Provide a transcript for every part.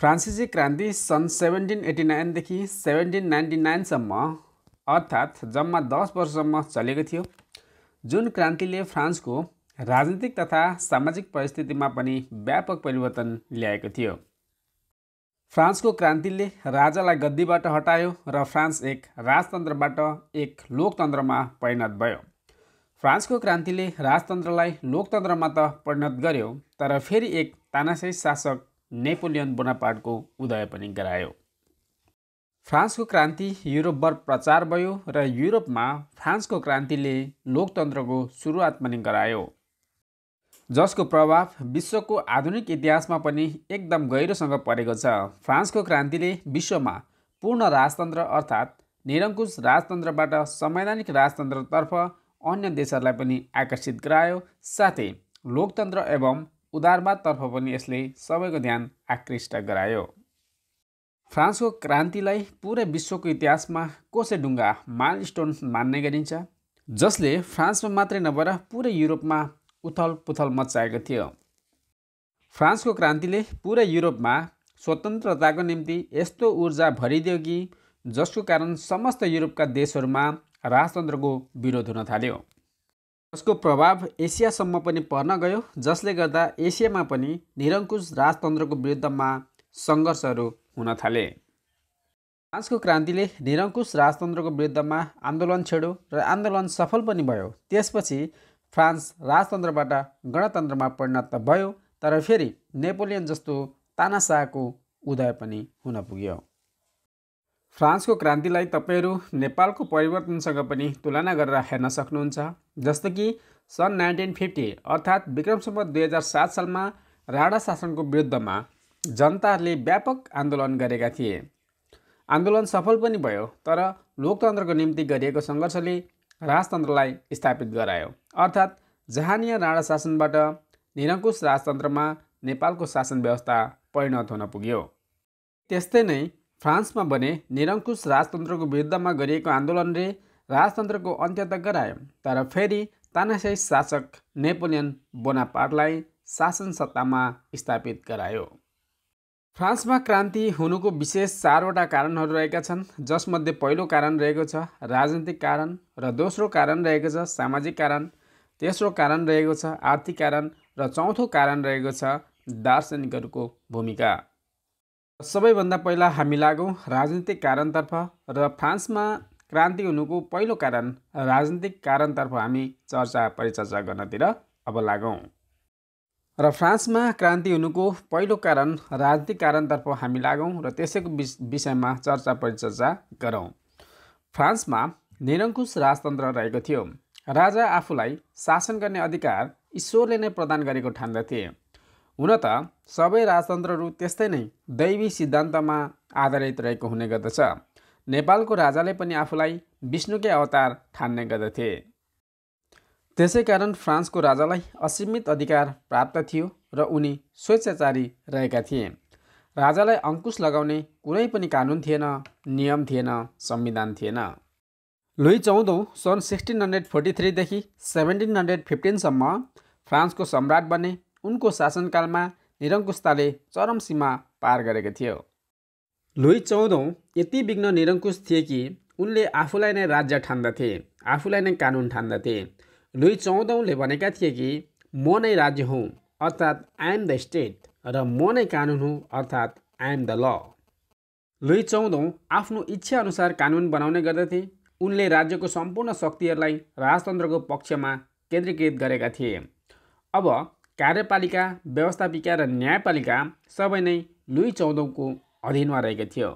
फ्रान्सिसी क्रान्ति सन् seventeen eighty नाइनदेखि सेभेन्टिन नाइन्टी नाइनसम्म अर्थात् जम्मा दस वर्षसम्म चलेको थियो जुन क्रान्तिले फ्रान्सको राजनीतिक तथा सामाजिक परिस्थितिमा पनि व्यापक परिवर्तन ल्याएको थियो फ्रान्सको क्रान्तिले राजालाई गद्दीबाट हटायो र फ्रान्स एक राजतन्त्रबाट एक लोकतन्त्रमा परिणत भयो फ्रान्सको क्रान्तिले राजतन्त्रलाई लोकतन्त्रमा त परिणत गर्यो तर फेरि एक तानासै शासक नेपोलियन बोनापाटको उदय पनि गरायो फ्रान्सको क्रान्ति युरोपभर प्रचार भयो र युरोपमा फ्रान्सको क्रान्तिले लोकतन्त्रको सुरुवात पनि गरायो जसको प्रभाव विश्वको आधुनिक इतिहासमा पनि एकदम गहिरोसँग परेको छ फ्रान्सको क्रान्तिले विश्वमा पूर्ण राजतन्त्र अर्थात् निरङ्कुश राजतन्त्रबाट संवैधानिक राजतन्त्रतर्फ अन्य देशहरूलाई पनि आकर्षित गरायो साथै लोकतन्त्र एवं उदारवादतर्फ पनि यसले सबैको ध्यान आकृष्ट गरायो फ्रान्सको क्रान्तिलाई पुरै विश्वको इतिहासमा माइल माइलस्टोन मान्ने गरिन्छ जसले फ्रान्समा मात्रै नभएर पुरै युरोपमा उथल पुथल मचाएको थियो फ्रान्सको क्रान्तिले पुरै युरोपमा स्वतन्त्रताको निम्ति यस्तो ऊर्जा भरिदियो कि जसको कारण समस्त युरोपका देशहरूमा राजतन्त्रको विरोध हुन थाल्यो जसको प्रभाव एसियासम्म पनि पर्न गयो जसले गर्दा एसियामा पनि निरङ्कुश राजतन्त्रको विरुद्धमा सङ्घर्षहरू हुन थाले फ्रान्सको क्रान्तिले निरङ्कुश राजतन्त्रको विरुद्धमा आन्दोलन छेड्यो र आन्दोलन सफल पनि भयो त्यसपछि फ्रान्स राजतन्त्रबाट गणतन्त्रमा परिणत भयो तर फेरि नेपोलियन जस्तो तानासाको उदय पनि हुन पुग्यो फ्रान्सको क्रान्तिलाई तपाईँहरू नेपालको परिवर्तनसँग पनि तुलना गरेर हेर्न सक्नुहुन्छ जस्तो कि सन् नाइन्टिन फिफ्टी अर्थात् विक्रमसम्म दुई हजार सात सालमा राणा शासनको विरुद्धमा जनताहरूले व्यापक आन्दोलन गरेका थिए आन्दोलन सफल पनि भयो तर लोकतन्त्रको निम्ति गरिएको सङ्घर्षले राजतन्त्रलाई स्थापित गरायो अर्थात् जहानीय राणा शासनबाट निरङ्कुश राजतन्त्रमा नेपालको शासन व्यवस्था परिणत हुन पुग्यो त्यस्तै नै फ्रान्समा भने निरङ्कुश राजतन्त्रको विरुद्धमा गरिएको आन्दोलनले राजतन्त्रको अन्त्य त गरायो तर फेरि तानाशाही शासक नेपोलियन बोनापार्टलाई शासन सत्तामा स्थापित गरायो फ्रान्समा क्रान्ति हुनुको विशेष चारवटा कारणहरू रहेका छन् जसमध्ये पहिलो कारण रहेको छ राजनीतिक कारण र दोस्रो कारण रहेको छ सामाजिक कारण तेस्रो कारण रहेको छ आर्थिक कारण र चौथो कारण रहेको छ दार्शनिकहरूको भूमिका सबैभन्दा पहिला हामी लागौँ राजनीतिक कारणतर्फ र फ्रान्समा क्रान्ति हुनुको पहिलो कारण राजनीतिक कारणतर्फ हामी चर्चा परिचर्चा गर्नतिर अब लागौँ र फ्रान्समा क्रान्ति हुनुको पहिलो कारण राजनीतिक कारणतर्फ हामी लागौँ र त्यसैको विषयमा चर्चा परिचर्चा गरौँ फ्रान्समा निरङ्कुश राजतन्त्र रहेको थियो राजा आफूलाई शासन गर्ने अधिकार ईश्वरले नै प्रदान गरेको ठान्दथे हुन त सबै राजतन्त्रहरू त्यस्तै नै दैवी सिद्धान्तमा आधारित रहेको हुने गर्दछ नेपालको राजाले पनि आफूलाई विष्णुकै अवतार ठान्ने गर्दथे त्यसै कारण फ्रान्सको राजालाई असीमित अधिकार प्राप्त थियो र उनी स्वेच्छाचारी रहेका थिए राजालाई अङ्कुश लगाउने कुनै पनि कानुन थिएन नियम थिएन संविधान थिएन लुई चौधौँ सन् सिक्सटिन हन्ड्रेड फोर्टी थ्रीदेखि सेभेन्टिन हन्ड्रेड फिफ्टिनसम्म फ्रान्सको सम्राट बने उनको शासनकालमा निरङ्कुशताले चरम सीमा पार गरेको थियो लुई चौधौँ यति विघ्न निरङ्कुश थिए कि उनले आफूलाई नै राज्य ठान्दथे आफूलाई नै कानुन ठान्दथे लुई चौधौँले भनेका थिए कि म नै राज्य हुँ अर्थात् आइएम द स्टेट र म नै कानुन हुँ अर्थात् आइएम द ल लुई चौधौँ आफ्नो इच्छाअनुसार कानुन बनाउने गर्दथे उनले राज्यको सम्पूर्ण शक्तिहरूलाई राजतन्त्रको पक्षमा केन्द्रीकृत गरेका थिए अब कार्यपालिका व्यवस्थापिका र न्यायपालिका सबै नै लुई चौधौँको अधीनमा रहेको थियो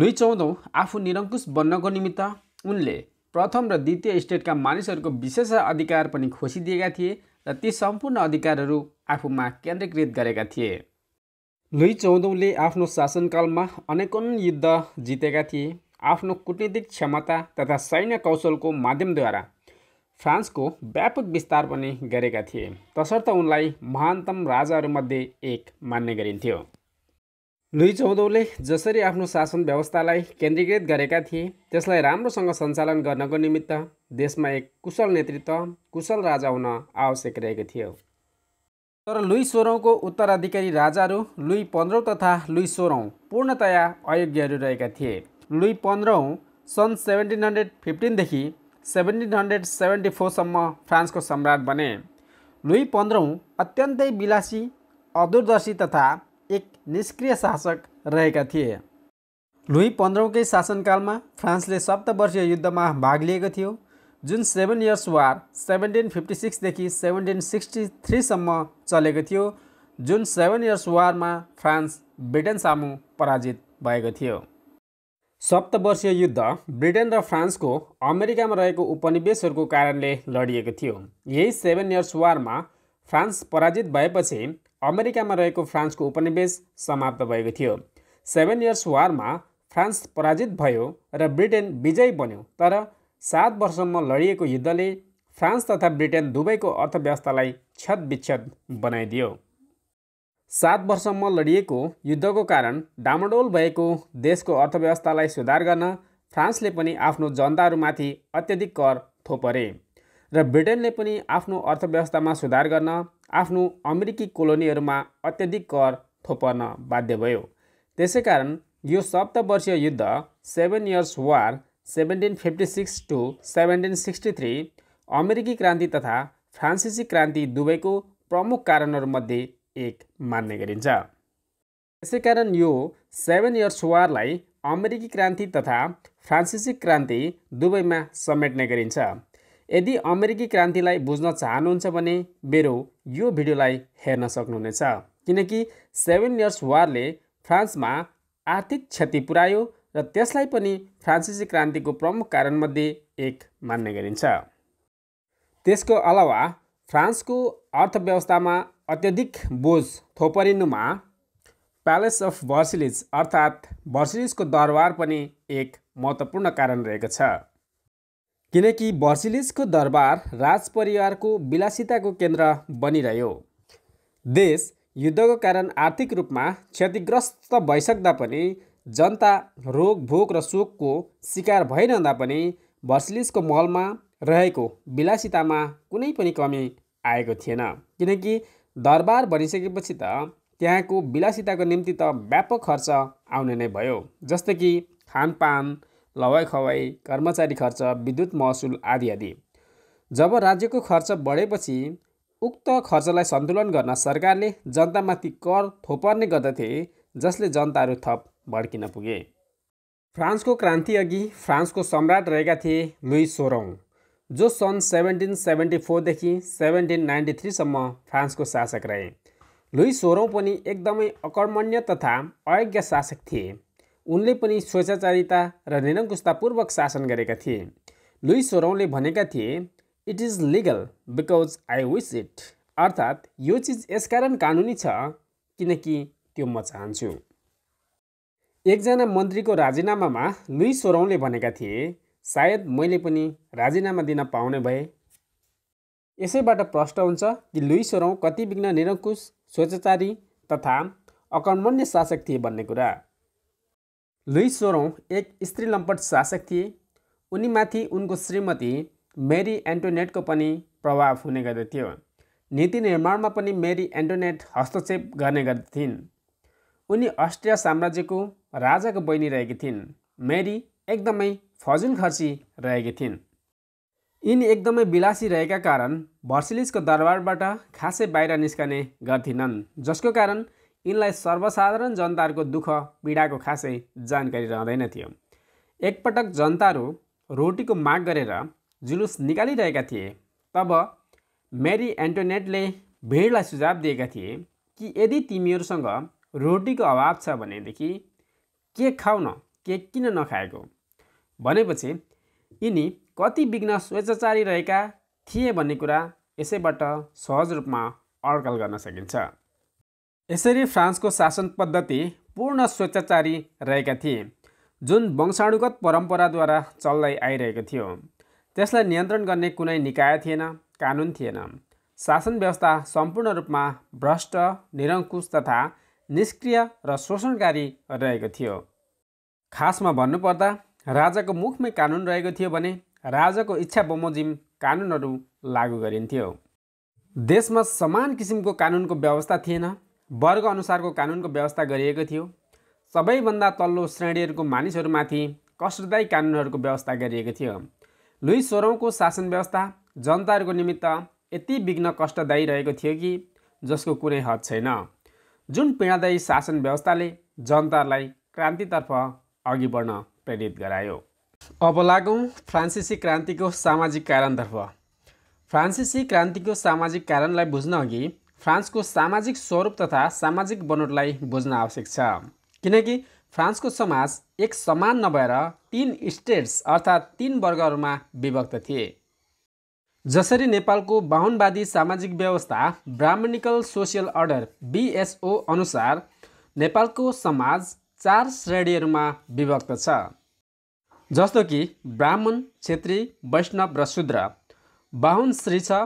लुई चौधौँ आफू निरङ्कुश बन्नको निमित्त उनले प्रथम र द्वितीय स्टेटका मानिसहरूको विशेष अधिकार पनि खोसिदिएका थिए र ती सम्पूर्ण अधिकारहरू आफूमा केन्द्रीकृत गरेका थिए लुई चौधौँले आफ्नो शासनकालमा अनेकौँ युद्ध जितेका थिए आफ्नो कुटनीतिक क्षमता तथा सैन्य कौशलको माध्यमद्वारा फ्रान्सको व्यापक विस्तार पनि गरेका थिए तसर्थ उनलाई महानतम राजाहरूमध्ये एक मान्ने गरिन्थ्यो लुई चौधौँले जसरी आफ्नो शासन व्यवस्थालाई केन्द्रीकृत गरेका थिए त्यसलाई राम्रोसँग सञ्चालन गर्नको निमित्त देशमा एक कुशल नेतृत्व कुशल राजा हुन आवश्यक रहेको थियो तर लुई सोह्रौँको उत्तराधिकारी राजाहरू लुई पन्ध्रौँ तथा लुई सोह्रौँ पूर्णतया अयोग्यहरू रहेका थिए लुई पन्ध्रौँ सन् सेभेन्टिन हन्ड्रेड फिफ्टिनदेखि सेभेन्टिन हन्ड्रेड सेभेन्टी फोरसम्म फ्रान्सको सम्राट बने लुई पन्ध्रौँ अत्यन्तै विलासी अदूरदर्शी तथा एक निष्क्रिय शासक रहेका थिए लुई पन्ध्रौँकै शासनकालमा फ्रान्सले सप्तवर्षीय युद्धमा भाग लिएको थियो जुन seven years war seventeen fifty सिक्सदेखि सेभेन्टिन सिक्सटी थ्रीसम्म चलेको थियो जुन सेभेन इयर्स वारमा फ्रान्स ब्रिटेन सामु पराजित भएको थियो सप्तवर्षीय युद्ध ब्रिटेन र फ्रान्सको अमेरिकामा रहेको उपनिवेशहरूको कारणले लडिएको थियो यही सेभेन इयर्स वारमा फ्रान्स पराजित भएपछि अमेरिकामा रहेको फ्रान्सको उपनिवेश समाप्त भएको थियो सेभेन इयर्स वारमा फ्रान्स पराजित भयो र ब्रिटेन विजयी बन्यो तर सात वर्षसम्म लडिएको युद्धले फ्रान्स तथा ब्रिटेन दुवैको अर्थव्यवस्थालाई क्षतविच्छत बनाइदियो सात वर्षसम्म लडिएको युद्धको कारण डामडोल भएको देशको अर्थव्यवस्थालाई सुधार गर्न फ्रान्सले पनि आफ्नो जनताहरूमाथि अत्यधिक कर थोपरे र ब्रिटेनले पनि आफ्नो अर्थव्यवस्थामा सुधार गर्न आफ्नो अमेरिकी कोलोनीहरूमा अत्यधिक कर थोपर्न बाध्य भयो त्यसै कारण यो सप्तवर्षीय युद्ध seven years war seventeen fifty six to seventeen sixty three अमेरिकी क्रान्ति तथा फ्रान्सिसी क्रान्ति दुवैको प्रमुख कारणहरूमध्ये एक मान्ने गरिन्छ यसै कारण यो सेभेन इयर्स वारलाई अमेरिकी क्रान्ति तथा फ्रान्सिसी क्रान्ति दुवैमा समेट्ने गरिन्छ यदि अमेरिकी क्रान्तिलाई बुझ्न चाहनुहुन्छ भने मेरो यो भिडियोलाई हेर्न सक्नुहुनेछ किनकि सेभेन इयर्स वारले फ्रान्समा आर्थिक क्षति पुर्यायो र त्यसलाई पनि फ्रान्सिसी क्रान्तिको प्रमुख कारणमध्ये एक मान्ने गरिन्छ त्यसको अलावा फ्रान्सको अर्थव्यवस्थामा अत्यधिक बोझ थोपरिनुमा प्यालेस अफ भर्सिलिज अर्थात् भर्सिलिजको दरबार पनि एक महत्त्वपूर्ण कारण रहेको छ किनकि भर्सिलिजको दरबार राजपरिवारको विलासिताको केन्द्र बनिरह्यो देश युद्धको कारण आर्थिक रूपमा क्षतिग्रस्त भइसक्दा पनि जनता रोग भोक र शोकको शिकार भइरहँदा पनि भर्सिलिजको महलमा रहेको विलासितामा कुनै पनि कमी आएको थिएन किनकि दरबार बनिसकेपछि त त्यहाँको विलासिताको निम्ति त व्यापक खर्च आउने नै भयो जस्तै कि खानपान लवाई खवाई कर्मचारी खर्च विद्युत महसुल आदि आदि जब राज्यको खर्च बढेपछि उक्त खर्चलाई सन्तुलन गर्न सरकारले जनतामाथि कर थोपर्ने गर्दथे जसले जनताहरू थप भड्किन पुगे फ्रान्सको क्रान्ति क्रान्तिअघि फ्रान्सको सम्राट रहेका थिए लुई सोह्रौँ जो सन् सेभेन्टिन सेभेन्टी फोरदेखि सेभेन्टिन नाइन्टी थ्रीसम्म फ्रान्सको शासक रहे लुई सोह्रौँ पनि एकदमै अकर्मण्य तथा अयज्ञ शासक थिए उनले पनि स्वेच्छाचारिता र निरङ्कुशतापूर्वक शासन गरेका थिए लुई सोह्रौँले भनेका थिए it is legal because I wish it अर्थात् यो चिज यसकारण कानुनी छ किनकि त्यो म चाहन्छु एकजना मन्त्रीको राजीनामामा लुई सोह्रौँले भनेका थिए सायद मैले पनि राजीनामा दिन पाउने भए यसैबाट प्रष्ट हुन्छ कि लुइस सोरौँ कति विघ्न निरङ्कुश स्वच्छचारी तथा अकर्मण्य शासक थिए भन्ने कुरा लुइस सोरौँ एक स्त्री लम्पट शासक थिए उनीमाथि उनको श्रीमती मेरी एन्टोनेटको पनि प्रभाव हुने गर्दथ्यो नीति निर्माणमा पनि मेरी एन्टोनेट हस्तक्षेप गर्ने गर्दथिन् उनी अस्ट्रिया साम्राज्यको राजाको बहिनी रहेकी थिइन् मेरी एकदमै फजुल खर्ची रहेकी थिइन् यिनी एकदमै विलासी रहेका कारण भर्सिलिसको दरबारबाट खासै बाहिर निस्कने गर्थिनन् जसको कारण यिनलाई सर्वसाधारण जनताहरूको दुःख पीडाको खासै जानकारी रहँदैन थियो एकपटक जनताहरू रोटीको माग गरेर जुलुस निकालिरहेका थिए तब मेरी एन्टोनेटले भिडलाई सुझाव दिएका थिए कि यदि तिमीहरूसँग रोटीको अभाव छ भनेदेखि के खाउन के किन नखाएको भनेपछि यिनी कति विघ्न स्वेच्छाचारी रहेका थिए भन्ने कुरा यसैबाट सहज रूपमा अड्कल गर्न सकिन्छ यसरी फ्रान्सको शासन पद्धति पूर्ण स्वेच्छाचारी रहेका थिए जुन वंशाणुगत परम्पराद्वारा चल्दै आइरहेको थियो त्यसलाई नियन्त्रण गर्ने कुनै निकाय थिएन कानुन थिएन शासन व्यवस्था सम्पूर्ण रूपमा भ्रष्ट निरङ्कुश तथा निष्क्रिय र शोषणकारी रहेको थियो खासमा भन्नुपर्दा राजाको मुखमै कानुन रहेको थियो भने राजाको इच्छा बमोजिम कानुनहरू लागू गरिन्थ्यो देशमा समान किसिमको कानुनको व्यवस्था थिएन वर्गअनुसारको कानुनको व्यवस्था गरिएको थियो सबैभन्दा तल्लो श्रेणीहरूको मानिसहरूमाथि कष्टदायी कानुनहरूको व्यवस्था गरिएको थियो लुई सोह्रौँको शासन व्यवस्था जनताहरूको निमित्त यति विघ्न कष्टदायी रहेको थियो कि जसको कुनै हद छैन जुन पीडादायी शासन व्यवस्थाले जनतालाई क्रान्तितर्फ अघि बढ्न प्रेरित गरायो अब लागौँ फ्रान्सिसी क्रान्तिको सामाजिक कारणतर्फ फ्रान्सिसी क्रान्तिको सामाजिक कारणलाई बुझ्न अघि फ्रान्सको सामाजिक स्वरूप तथा सामाजिक बनोटलाई बुझ्न आवश्यक छ किनकि फ्रान्सको समाज एक समान नभएर तिन स्टेट्स अर्थात् तिन वर्गहरूमा विभक्त थिए जसरी नेपालको बाहुनवादी सामाजिक व्यवस्था ब्राह्मणिकल सोसियल अर्डर बिएसओ अनुसार नेपालको समाज चार श्रेणीहरूमा विभक्त छ जस्तो कि ब्राह्मण छेत्री वैष्णव र शूद्र बाहुन श्री छ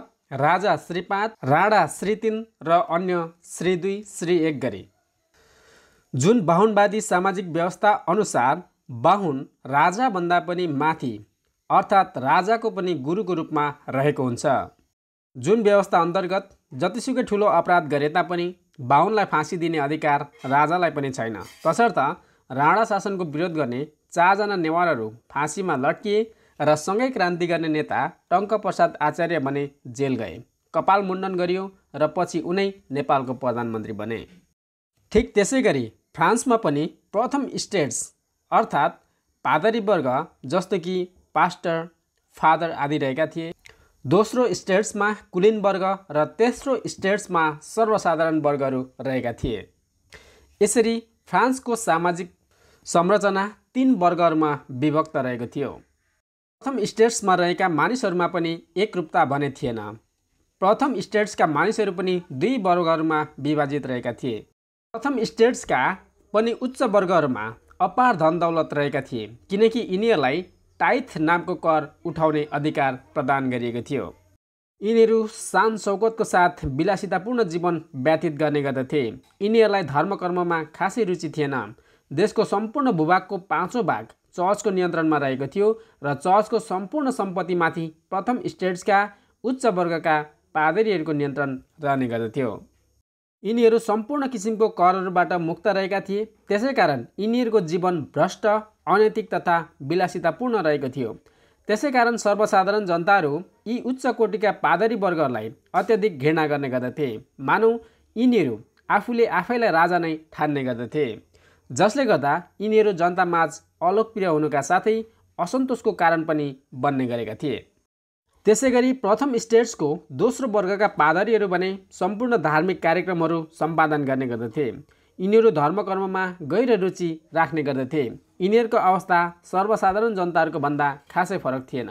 राजा श्री पाँच राणा श्री तिन र अन्य श्री दुई श्री एक गरी जुन बाहुनवादी सामाजिक व्यवस्था अनुसार बाहुन राजाभन्दा पनि माथि अर्थात् राजाको पनि गुरुको रूपमा रहेको हुन्छ जुन व्यवस्था अन्तर्गत जतिसुकै ठुलो अपराध गरे तापनि बाहुनलाई फाँसी दिने अधिकार राजालाई पनि छैन तसर्थ राणा शासनको विरोध गर्ने चारजना नेवारहरू फाँसीमा लट्किए र सँगै क्रान्ति गर्ने नेता टङ्कप्रसाद आचार्य भने जेल गए कपाल मुण्डन गरियो र पछि उनै नेपालको प्रधानमन्त्री बने ठिक त्यसै गरी फ्रान्समा पनि प्रथम स्टेट्स अर्थात् पादरीवर्ग जस्तो कि पास्टर फादर आदि रहेका थिए दोस्रो स्टेट्समा कुलीन वर्ग र तेस्रो स्टेट्समा सर्वसाधारण वर्गहरू रहेका थिए यसरी फ्रान्सको सामाजिक संरचना तीन वर्गहरूमा विभक्त रहेको थियो प्रथम स्टेट्समा रहेका मानिसहरूमा पनि एकरूपता भने थिएन प्रथम स्टेट्सका मानिसहरू पनि दुई वर्गहरूमा विभाजित रहेका थिए प्रथम स्टेट्सका पनि उच्च वर्गहरूमा अपार धन दौलत रहेका थिए किनकि यिनीहरूलाई टाइथ नामको कर उठाउने अधिकार प्रदान गरिएको थियो यिनीहरू शान सौगतको साथ विलासितापूर्ण जीवन व्यतीत गर्ने गर्दथे यिनीहरूलाई धर्मकर्ममा खासै रुचि थिएन देशको सम्पूर्ण भूभागको पाँचौँ भाग चर्चको नियन्त्रणमा रहेको थियो र चर्चको सम्पूर्ण सम्पत्तिमाथि प्रथम स्टेट्सका उच्च वर्गका पादरीहरूको नियन्त्रण रहने गर्दथ्यो यिनीहरू सम्पूर्ण किसिमको करहरूबाट मुक्त रहेका थिए त्यसै कारण यिनीहरूको जीवन भ्रष्ट अनैतिक तथा विलासितापूर्ण रहेको थियो त्यसै कारण सर्वसाधारण जनताहरू यी उच्च कोटिका पादरी वर्गहरूलाई अत्यधिक घृणा गर्ने गर्दथे मानौ यिनीहरू आफूले आफैलाई राजा नै ठान्ने गर्दथे जसले गर्दा यिनीहरू जनतामाझ अलोकप्रिय हुनुका साथै असन्तोषको कारण पनि बन्ने गरेका थिए त्यसै गरी प्रथम स्टेट्सको दोस्रो वर्गका पादरीहरू भने सम्पूर्ण धार्मिक कार्यक्रमहरू सम्पादन गर्ने गर्दथे यिनीहरू धर्मकर्ममा गहिरो रुचि राख्ने गर्दथे यिनीहरूको अवस्था सर्वसाधारण जनताहरूको भन्दा खासै फरक थिएन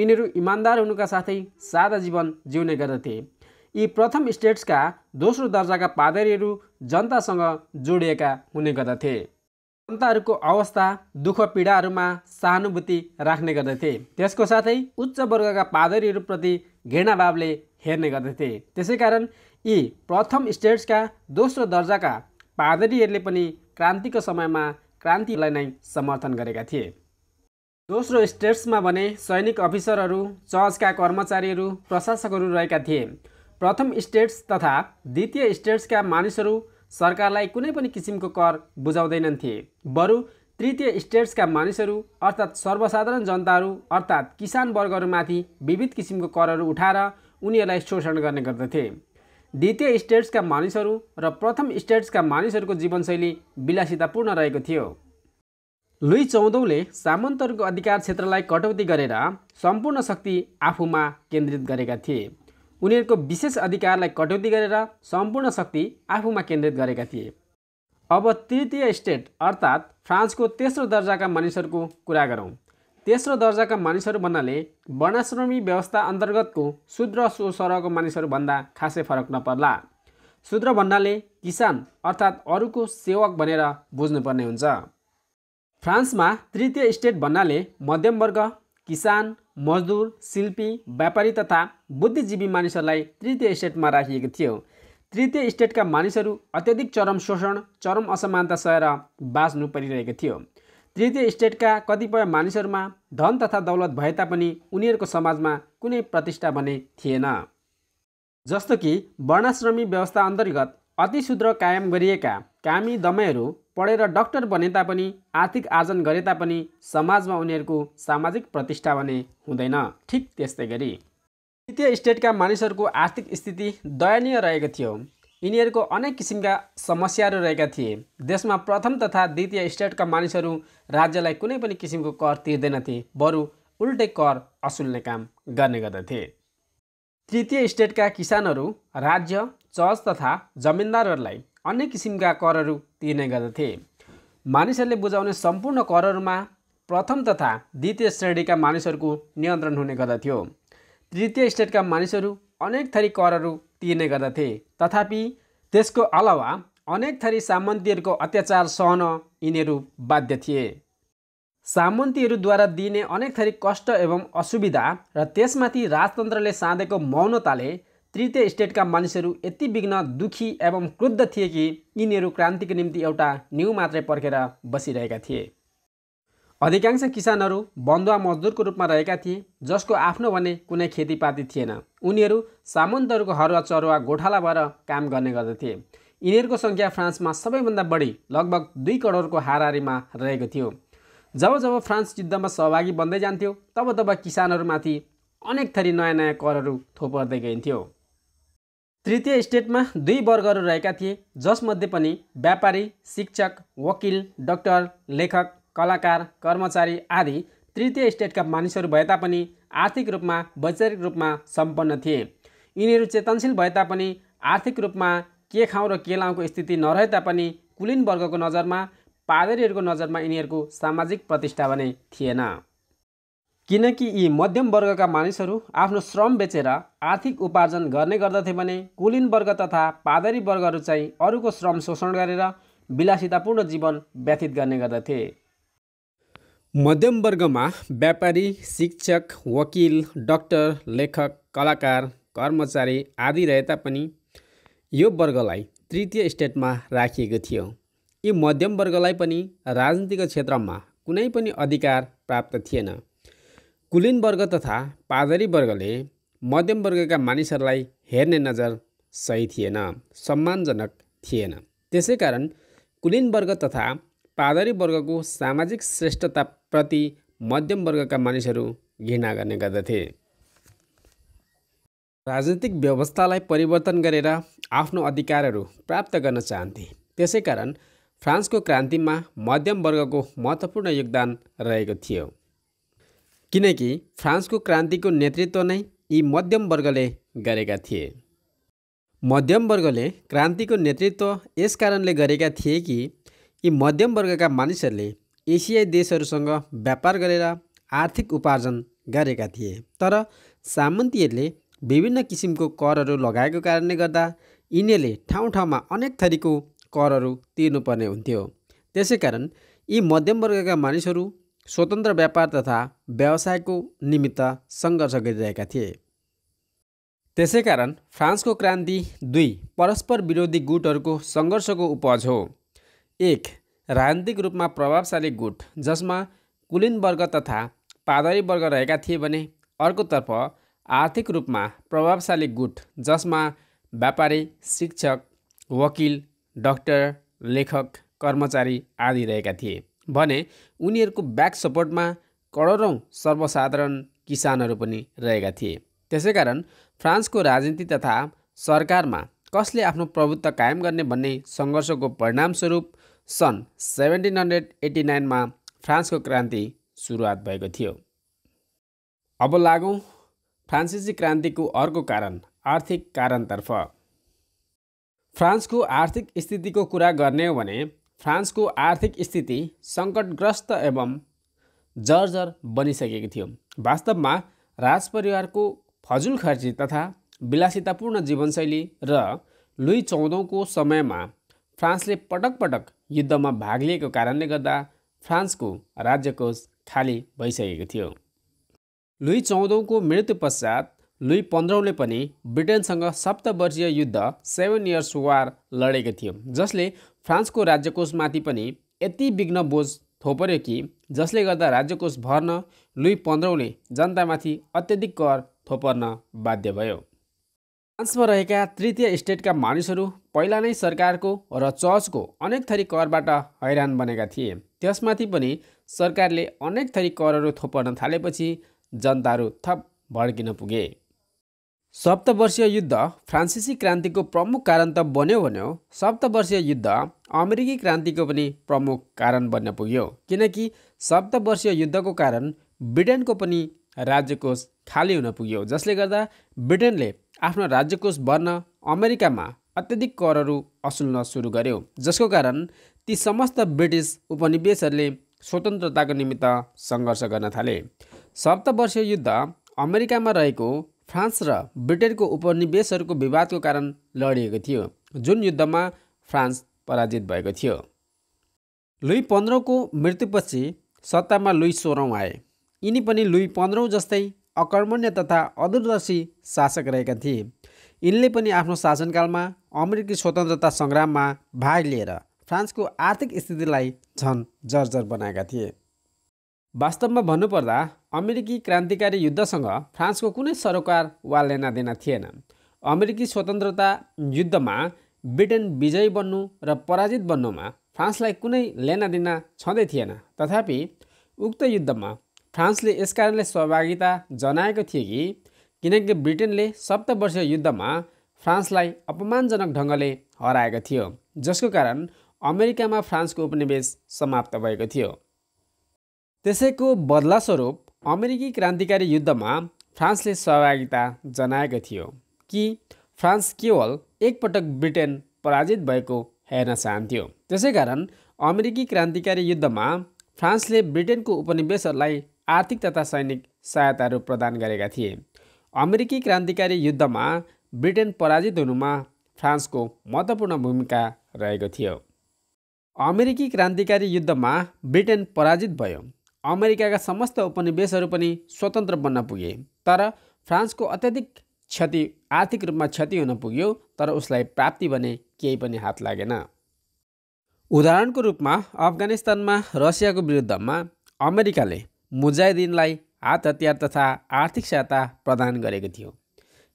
यिनीहरू इमान्दार हुनुका साथै सादा जीवन जिउने गर्दथे यी प्रथम स्टेट्सका दोस्रो दर्जाका पादरीहरू जनतासँग जोडिएका हुने गर्दथे जनताहरूको अवस्था दुःख पीडाहरूमा सहानुभूति राख्ने गर्दथे त्यसको साथै उच्च वर्गका पादरीहरूप्रति घृणाभावले हेर्ने गर्दथे त्यसै कारण यी प्रथम स्टेट्सका दोस्रो दर्जाका पादरीहरूले पनि क्रान्तिको समयमा क्रान्तिलाई नै समर्थन गरेका थिए दोस्रो स्टेट्समा भने सैनिक अफिसरहरू चर्चका कर्मचारीहरू प्रशासकहरू रहेका थिए प्रथम स्टेट्स तथा द्वितीय स्टेट्सका मानिसहरू सरकारलाई कुनै पनि किसिमको कर बुझाउँदैनन् थिए बरु तृतीय स्टेट्सका मानिसहरू अर्थात् सर्वसाधारण जनताहरू अर्थात् किसान वर्गहरूमाथि विविध किसिमको करहरू उठाएर उनीहरूलाई शोषण गर्ने गर्दथे द्वितीय स्टेट्सका मानिसहरू र प्रथम स्टेट्सका मानिसहरूको जीवनशैली विलासितापूर्ण रहेको थियो लुई चौधौँले सामन्तहरूको अधिकार क्षेत्रलाई कटौती गरेर सम्पूर्ण शक्ति आफूमा केन्द्रित गरेका थिए उनीहरूको विशेष अधिकारलाई कटौती गरेर सम्पूर्ण शक्ति आफूमा केन्द्रित गरेका थिए अब तृतीय स्टेट अर्थात् फ्रान्सको तेस्रो दर्जाका मानिसहरूको कुरा गरौँ तेस्रो दर्जाका मानिसहरू भन्नाले वर्णाश्रमी व्यवस्था अन्तर्गतको शुद्र सरको मानिसहरूभन्दा खासै फरक नपर्ला शूद्र भन्नाले किसान अर्थात् अरूको सेवक भनेर बुझ्नुपर्ने हुन्छ फ्रान्समा तृतीय स्टेट भन्नाले मध्यमवर्ग किसान मजदुर शिल्पी व्यापारी तथा बुद्धिजीवी मानिसहरूलाई तृतीय स्टेटमा राखिएको थियो तृतीय स्टेटका मानिसहरू अत्यधिक चरम शोषण चरम असमानता सहेर बाँच्नु परिरहेको थियो तृतीय स्टेटका कतिपय मानिसहरूमा धन तथा दौलत भए तापनि उनीहरूको समाजमा कुनै प्रतिष्ठा भने थिएन जस्तो कि वर्णाश्रमी व्यवस्था अन्तर्गत अतिशूद्र कायम गरिएका कामी दमाईहरू पढेर डक्टर बने तापनि आर्थिक आर्जन गरे तापनि समाजमा उनीहरूको सामाजिक प्रतिष्ठा भने हुँदैन ठिक त्यस्तै गरी तृतीय स्टेटका मानिसहरूको आर्थिक स्थिति दयनीय रहेको थियो यिनीहरूको अनेक किसिमका समस्याहरू रहेका थिए देशमा प्रथम तथा द्वितीय स्टेटका मानिसहरू राज्यलाई कुनै पनि किसिमको कर तिर्दैनथे बरु उल्टे कर असुल्ने काम गर्ने गर्दथे तृतीय स्टेटका किसानहरू राज्य चर्च तथा जमिनदारहरूलाई अनेक किसिमका करहरू तिर्ने गर्दथे मानिसहरूले बुझाउने सम्पूर्ण करहरूमा प्रथम तथा द्वितीय श्रेणीका मानिसहरूको नियन्त्रण हुने गर्दथ्यो तृतीय स्टेटका मानिसहरू अनेक थरी करहरू तिर्ने गर्दथे तथापि त्यसको अलावा अनेक थरी सामन्तीहरूको अत्याचार सहन यिनीहरू बाध्य थिए सामन्तीहरूद्वारा दिइने अनेक थरी कष्ट एवं असुविधा र त्यसमाथि राजतन्त्रले साँधेको मौनताले तृतीय स्टेटका मानिसहरू यति विघ्न दुखी एवं क्रुद्ध थिए कि यिनीहरू क्रान्तिको निम्ति एउटा न्यू मात्रै पर्खेर बसिरहेका थिए अधिकांश किसानहरू बन्दुवा मजदुरको रूपमा रहेका थिए जसको आफ्नो भने कुनै खेतीपाती थिएन उनीहरू सामन्तहरूको हरुवा चरुवा गोठाला भएर काम गर्ने गर्दथे यिनीहरूको सङ्ख्या फ्रान्समा सबैभन्दा बढी लगभग दुई करोडको हाराहारीमा रहेको थियो जब जब फ्रान्स युद्धमा सहभागी बन्दै जान्थ्यो तब तब किसानहरूमाथि अनेक थरी नयाँ नयाँ करहरू थोपर्दै गइन्थ्यो तृतीय स्टेटमा दुई वर्गहरू रहेका थिए जसमध्ये पनि व्यापारी शिक्षक वकिल डक्टर लेखक कलाकार कर्मचारी आदि तृतीय स्टेटका मानिसहरू भए तापनि आर्थिक रूपमा वैचारिक रूपमा सम्पन्न थिए यिनीहरू चेतनशील भए तापनि आर्थिक रूपमा के खाउँ र के लाउँको स्थिति नरहे तापनि कुलीन वर्गको नजरमा पादरीहरूको नजरमा यिनीहरूको सामाजिक प्रतिष्ठा भने थिएन किनकि यी मध्यम वर्गका मानिसहरू आफ्नो श्रम बेचेर आर्थिक उपार्जन गर्ने गर्दथे भने कुलीन वर्ग तथा पादरी वर्गहरू चाहिँ अरूको श्रम शोषण गरेर विलासितापूर्ण जीवन व्यतीत गर्ने गर्दथे मध्यमवर्गमा व्यापारी शिक्षक वकिल डक्टर लेखक कलाकार कर्मचारी आदि रहे तापनि यो वर्गलाई तृतीय स्टेटमा राखिएको थियो यी मध्यमवर्गलाई पनि राजनीतिक क्षेत्रमा कुनै पनि अधिकार प्राप्त थिएन कुलीन वर्ग तथा पादरी वर्गले मध्यमवर्गका मानिसहरूलाई हेर्ने नजर सही थिएन सम्मानजनक थिएन त्यसै कारण कुलीन वर्ग तथा पादरी वर्गको सामाजिक श्रेष्ठताप्रति मध्यम वर्गका मानिसहरू घृणा गर्ने गर्दथे राजनीतिक व्यवस्थालाई परिवर्तन गरेर आफ्नो अधिकारहरू प्राप्त गर्न चाहन्थे त्यसै कारण फ्रान्सको क्रान्तिमा मध्यम वर्गको महत्त्वपूर्ण योगदान रहेको थियो किनकि फ्रान्सको क्रान्तिको नेतृत्व नै यी मध्यम वर्गले गरेका थिए मध्यम वर्गले क्रान्तिको नेतृत्व यस कारणले गरेका थिए कि यी मध्यम वर्गका मानिसहरूले एसियाई देशहरूसँग व्यापार गरेर आर्थिक उपार्जन गरेका थिए तर सामन्तीहरूले विभिन्न किसिमको करहरू लगाएको कारणले गर्दा यिनीहरूले ठाउँ ठाउँमा अनेक थरीको करहरू तिर्नुपर्ने हुन्थ्यो त्यसै कारण यी मध्यम वर्गका मानिसहरू स्वतन्त्र व्यापार तथा व्यवसायको निमित्त सङ्घर्ष गरिरहेका थिए त्यसै कारण फ्रान्सको क्रान्ति दुई परस्पर विरोधी गुटहरूको सङ्घर्षको उपज हो एक राजनीतिक रूपमा प्रभावशाली गुट जसमा कुलीन वर्ग तथा पादरी वर्ग रहेका थिए भने अर्कोतर्फ आर्थिक रूपमा प्रभावशाली गुट जसमा व्यापारी शिक्षक वकिल डक्टर लेखक कर्मचारी आदि रहेका थिए भने उनीहरूको ब्याक सपोर्टमा करोडौँ सर्वसाधारण किसानहरू पनि रहेका थिए त्यसै कारण फ्रान्सको राजनीति तथा सरकारमा कसले आफ्नो प्रभुत्व कायम गर्ने भन्ने सङ्घर्षको परिणामस्वरूप सन् सेभेन्टिन हन्ड्रेड एट्टी नाइनमा फ्रान्सको क्रान्ति सुरुवात भएको थियो अब लागौँ फ्रान्सिसी क्रान्तिको अर्को कारण आर्थिक कारणतर्फ फ्रान्सको आर्थिक स्थितिको कुरा गर्ने हो भने फ्रान्सको आर्थिक स्थिति सङ्कटग्रस्त एवं जर्जर बनिसकेको थियो वास्तवमा राजपरिवारको फजुल खर्ची तथा विलासितापूर्ण जीवनशैली र लुई चौधौँको समयमा फ्रान्सले पटक पटक युद्धमा भाग लिएको कारणले गर्दा फ्रान्सको राज्यकोष खाली भइसकेको थियो लुई चौधौँको मृत्यु पश्चात लुई पन्ध्रौँले पनि ब्रिटेनसँग सप्तवर्षीय युद्ध सेभेन इयर्स वार लडेको थियो जसले फ्रान्सको राज्यकोषमाथि पनि यति विघ्न बोझ थोपर्यो कि जसले गर्दा राज्यकोष भर्न लुई पन्ध्रौँले जनतामाथि अत्यधिक कर थोपर्न बाध्य भयो फ्रान्समा रहेका तृतीय स्टेटका मानिसहरू पहिला नै सरकारको र चर्चको अनेक थरी करबाट हैरान बनेका थिए त्यसमाथि पनि सरकारले अनेक थरी करहरू थोपर्न थालेपछि जनताहरू थप भड्किन पुगे सप्तवर्षीय युद्ध फ्रान्सिसी क्रान्तिको प्रमुख कारण त बन्यो भन्यो सप्तवर्षीय युद्ध अमेरिकी क्रान्तिको पनि प्रमुख कारण बन्न पुग्यो किनकि सप्तवर्षीय युद्धको कारण ब्रिटेनको पनि राज्यकोष खाली हुन पुग्यो जसले गर्दा ब्रिटेनले आफ्नो राज्यकोष बन्न अमेरिकामा अत्यधिक करहरू असुल्न सुरु गर्यो जसको कारण ती समस्त ब्रिटिस उपनिवेशहरूले स्वतन्त्रताको निमित्त सङ्घर्ष गर्न थाले सप्तवर्षीय युद्ध अमेरिकामा रहेको फ्रान्स र ब्रिटेनको उपनिवेशहरूको विवादको कारण लडिएको थियो जुन युद्धमा फ्रान्स पराजित भएको थियो लुई पन्ध्रौँको मृत्युपछि सत्तामा लुई सोह्रौँ आए यिनी पनि लुई पन्ध्रौँ जस्तै अकर्मण्य तथा अदूरदर्शी शासक रहेका थिए यिनले पनि आफ्नो शासनकालमा अमेरिकी स्वतन्त्रता सङ्ग्राममा भाग लिएर फ्रान्सको आर्थिक स्थितिलाई झन् जर्जर बनाएका थिए वास्तवमा भन्नुपर्दा अमेरिकी क्रान्तिकारी युद्धसँग फ्रान्सको कुनै सरोकार वा लेना देना थिएन अमेरिकी स्वतन्त्रता युद्धमा ब्रिटेन विजयी बन्नु र पराजित बन्नुमा फ्रान्सलाई कुनै लेना देना छँदै थिएन तथापि उक्त युद्धमा फ्रान्सले यसकारणले सहभागिता जनाएको थियो कि किनकि ब्रिटेनले सप्त वर्षीय युद्धमा फ्रान्सलाई अपमानजनक ढङ्गले हराएको थियो जसको कारण अमेरिकामा फ्रान्सको उपनिवेश समाप्त भएको थियो त्यसैको बदलास्वरूप अमेरिकी क्रान्तिकारी युद्धमा फ्रान्सले सहभागिता जनाएको थियो कि फ्रान्स केवल एकपटक ब्रिटेन पराजित भएको हेर्न चाहन्थ्यो त्यसै कारण अमेरिकी क्रान्तिकारी युद्धमा फ्रान्सले ब्रिटेनको उपनिवेशहरूलाई आर्थिक तथा सैनिक सहायताहरू प्रदान गरेका थिए अमेरिकी क्रान्तिकारी युद्धमा ब्रिटेन पराजित हुनुमा फ्रान्सको महत्त्वपूर्ण भूमिका रहेको थियो अमेरिकी क्रान्तिकारी युद्धमा ब्रिटेन पराजित भयो अमेरिकाका समस्त उपनिवेशहरू पनि स्वतन्त्र बन्न पुगे तर फ्रान्सको अत्यधिक क्षति आर्थिक रूपमा क्षति हुन पुग्यो तर उसलाई प्राप्ति भने केही पनि हात लागेन उदाहरणको रूपमा अफगानिस्तानमा रसियाको विरुद्धमा अमेरिकाले मुजाहिदिनलाई हात हतियार तथा आर्थिक सहायता प्रदान गरेको थियो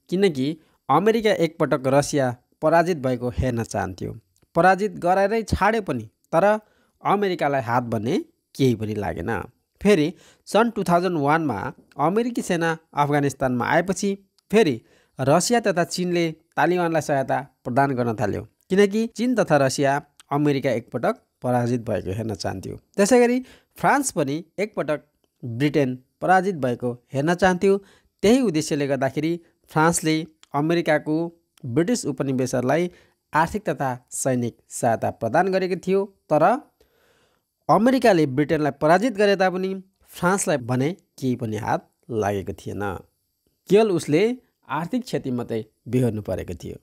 किनकि अमेरिका एकपटक रसिया पराजित भएको हेर्न चाहन्थ्यो पराजित गराएरै छाडे पनि तर अमेरिकालाई हात भन्ने केही पनि लागेन फेरि सन् टु थाउजन्ड वानमा अमेरिकी सेना अफगानिस्तानमा आएपछि फेरि रसिया तथा चिनले तालिबानलाई सहायता प्रदान गर्न थाल्यो किनकि चिन तथा रसिया अमेरिका एकपटक पराजित भएको हेर्न चाहन्थ्यो त्यसै गरी फ्रान्स पनि एकपटक ब्रिटेन पराजित भएको हेर्न चाहन्थ्यो त्यही उद्देश्यले गर्दाखेरि फ्रान्सले अमेरिकाको ब्रिटिस उपनिवेशहरूलाई आर्थिक तथा सैनिक सहायता प्रदान गरेको थियो तर अमेरिकाले ब्रिटेनलाई पराजित गरे तापनि फ्रान्सलाई भने केही पनि हात लागेको थिएन केवल उसले आर्थिक क्षति मात्रै बिहोर्नु परेको थियो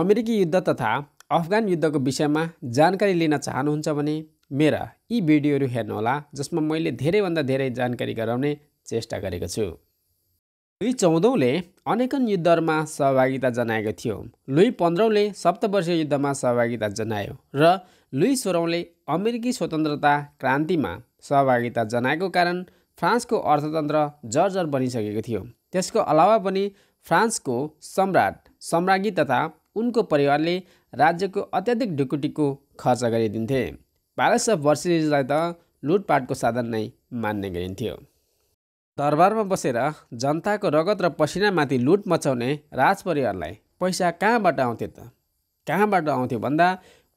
अमेरिकी युद्ध तथा अफगान युद्धको विषयमा जानकारी लिन चाहनुहुन्छ भने मेरा यी भिडियोहरू हेर्नुहोला जसमा मैले धेरैभन्दा धेरै जानकारी गराउने चेष्टा गरेको छु लुई चौधौँले अनेकन युद्धहरूमा सहभागिता जनाएको थियो लुई पन्ध्रौँले सप्तवर्षीय युद्धमा सहभागिता जनायो र लुई सोह्रौँले अमेरिकी स्वतन्त्रता क्रान्तिमा सहभागिता जनाएको कारण फ्रान्सको अर्थतन्त्र जर्जर बनिसकेको थियो त्यसको अलावा पनि फ्रान्सको सम्राट सम्राज्ञी तथा उनको परिवारले राज्यको अत्याधिक ढुकुटीको खर्च गरिदिन्थे बाह्र सय वर्षलाई त लुटपाटको साधन नै मान्ने गरिन्थ्यो दरबारमा बसेर जनताको रगत र पसिनामाथि लुट मचाउने राजपरिवारलाई पैसा कहाँबाट आउँथ्यो त कहाँबाट आउँथ्यो भन्दा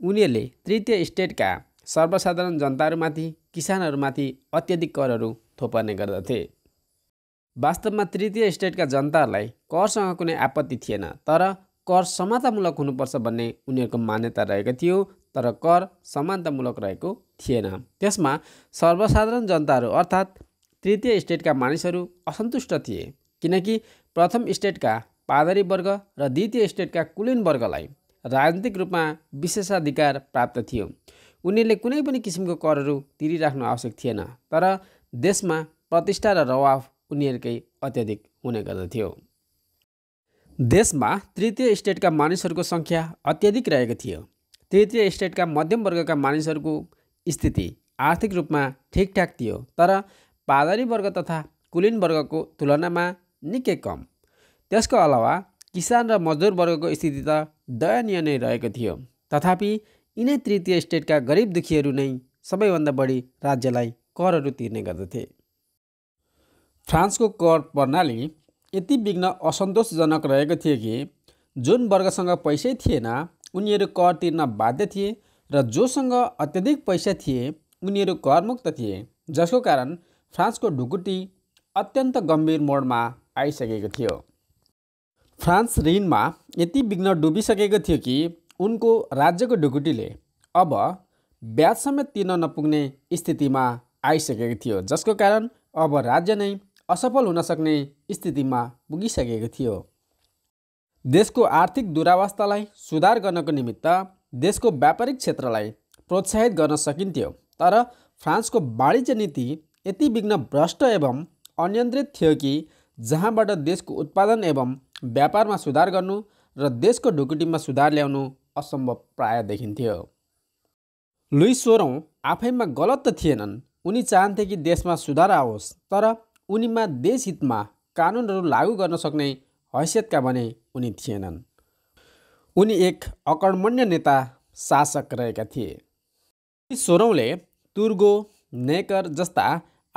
उनीहरूले तृतीय स्टेटका सर्वसाधारण जनताहरूमाथि किसानहरूमाथि अत्याधिक करहरू थोपर्ने गर्दथे वास्तवमा तृतीय स्टेटका जनताहरूलाई करसँग कुनै आपत्ति थिएन तर कर समानतामूलक हुनुपर्छ भन्ने उनीहरूको मान्यता रहेको थियो तर कर समानतामूलक रहेको थिएन त्यसमा सर्वसाधारण जनताहरू अर्थात् तृतीय स्टेटका मानिसहरू असन्तुष्ट थिए किनकि प्रथम स्टेटका पादरी वर्ग र द्वितीय स्टेटका कुलीन वर्गलाई राजनीतिक रूपमा विशेषाधिकार प्राप्त थियो उनीहरूले कुनै पनि किसिमको करहरू तिरिराख्नु आवश्यक थिएन तर देशमा प्रतिष्ठा र रवाफ उनीहरूकै अत्याधिक हुने गर्दथ्यो देशमा तृतीय स्टेटका मानिसहरूको सङ्ख्या अत्याधिक रहेको थियो तृतीय स्टेटका मध्यम वर्गका मानिसहरूको स्थिति आर्थिक रूपमा ठिकठाक थियो तर पादरी वर्ग तथा कुलीन वर्गको तुलनामा निकै कम त्यसको अलावा किसान र मजदुर वर्गको स्थिति त दयनीय नै रहेको थियो तथापि यिनै तृतीय स्टेटका गरिब दुखीहरू नै सबैभन्दा बढी राज्यलाई करहरू तिर्ने गर्दथे फ्रान्सको कर प्रणाली यति विघ्न असन्तोषजनक रहेको थियो कि जुन वर्गसँग पैसै थिएन उनीहरू कर तिर्न बाध्य थिए र जोसँग अत्यधिक पैसा थिए उनीहरू करमुक्त थिए जसको कारण फ्रान्सको ढुकुटी अत्यन्त गम्भीर मोडमा आइसकेको थियो फ्रान्स ऋणमा यति विघ्न डुबिसकेको थियो कि उनको राज्यको ढुकुटीले अब ब्याज समेत तिर्न नपुग्ने स्थितिमा आइसकेको थियो जसको कारण अब राज्य नै असफल हुन सक्ने स्थितिमा पुगिसकेको थियो देशको आर्थिक दुरावस्थालाई सुधार गर्नको निमित्त देशको व्यापारिक क्षेत्रलाई प्रोत्साहित गर्न सकिन्थ्यो तर फ्रान्सको वाणिज्य नीति यति विघ्न भ्रष्ट एवं अनियन्त्रित थियो कि जहाँबाट देशको उत्पादन एवं व्यापारमा सुधार गर्नु र देशको ढुकुटीमा सुधार ल्याउनु असम्भव प्राय देखिन्थ्यो लुइस सोह्रौँ आफैमा गलत त थिएनन् उनी चाहन्थे कि देशमा सुधार आओस् तर उनीमा देश हितमा कानुनहरू लागू गर्न सक्ने हैसियतका भने उनी थिएनन् उनी एक अकर्मण्य नेता शासक रहेका थिए सोह्रौँले तुर्गो नेकर जस्ता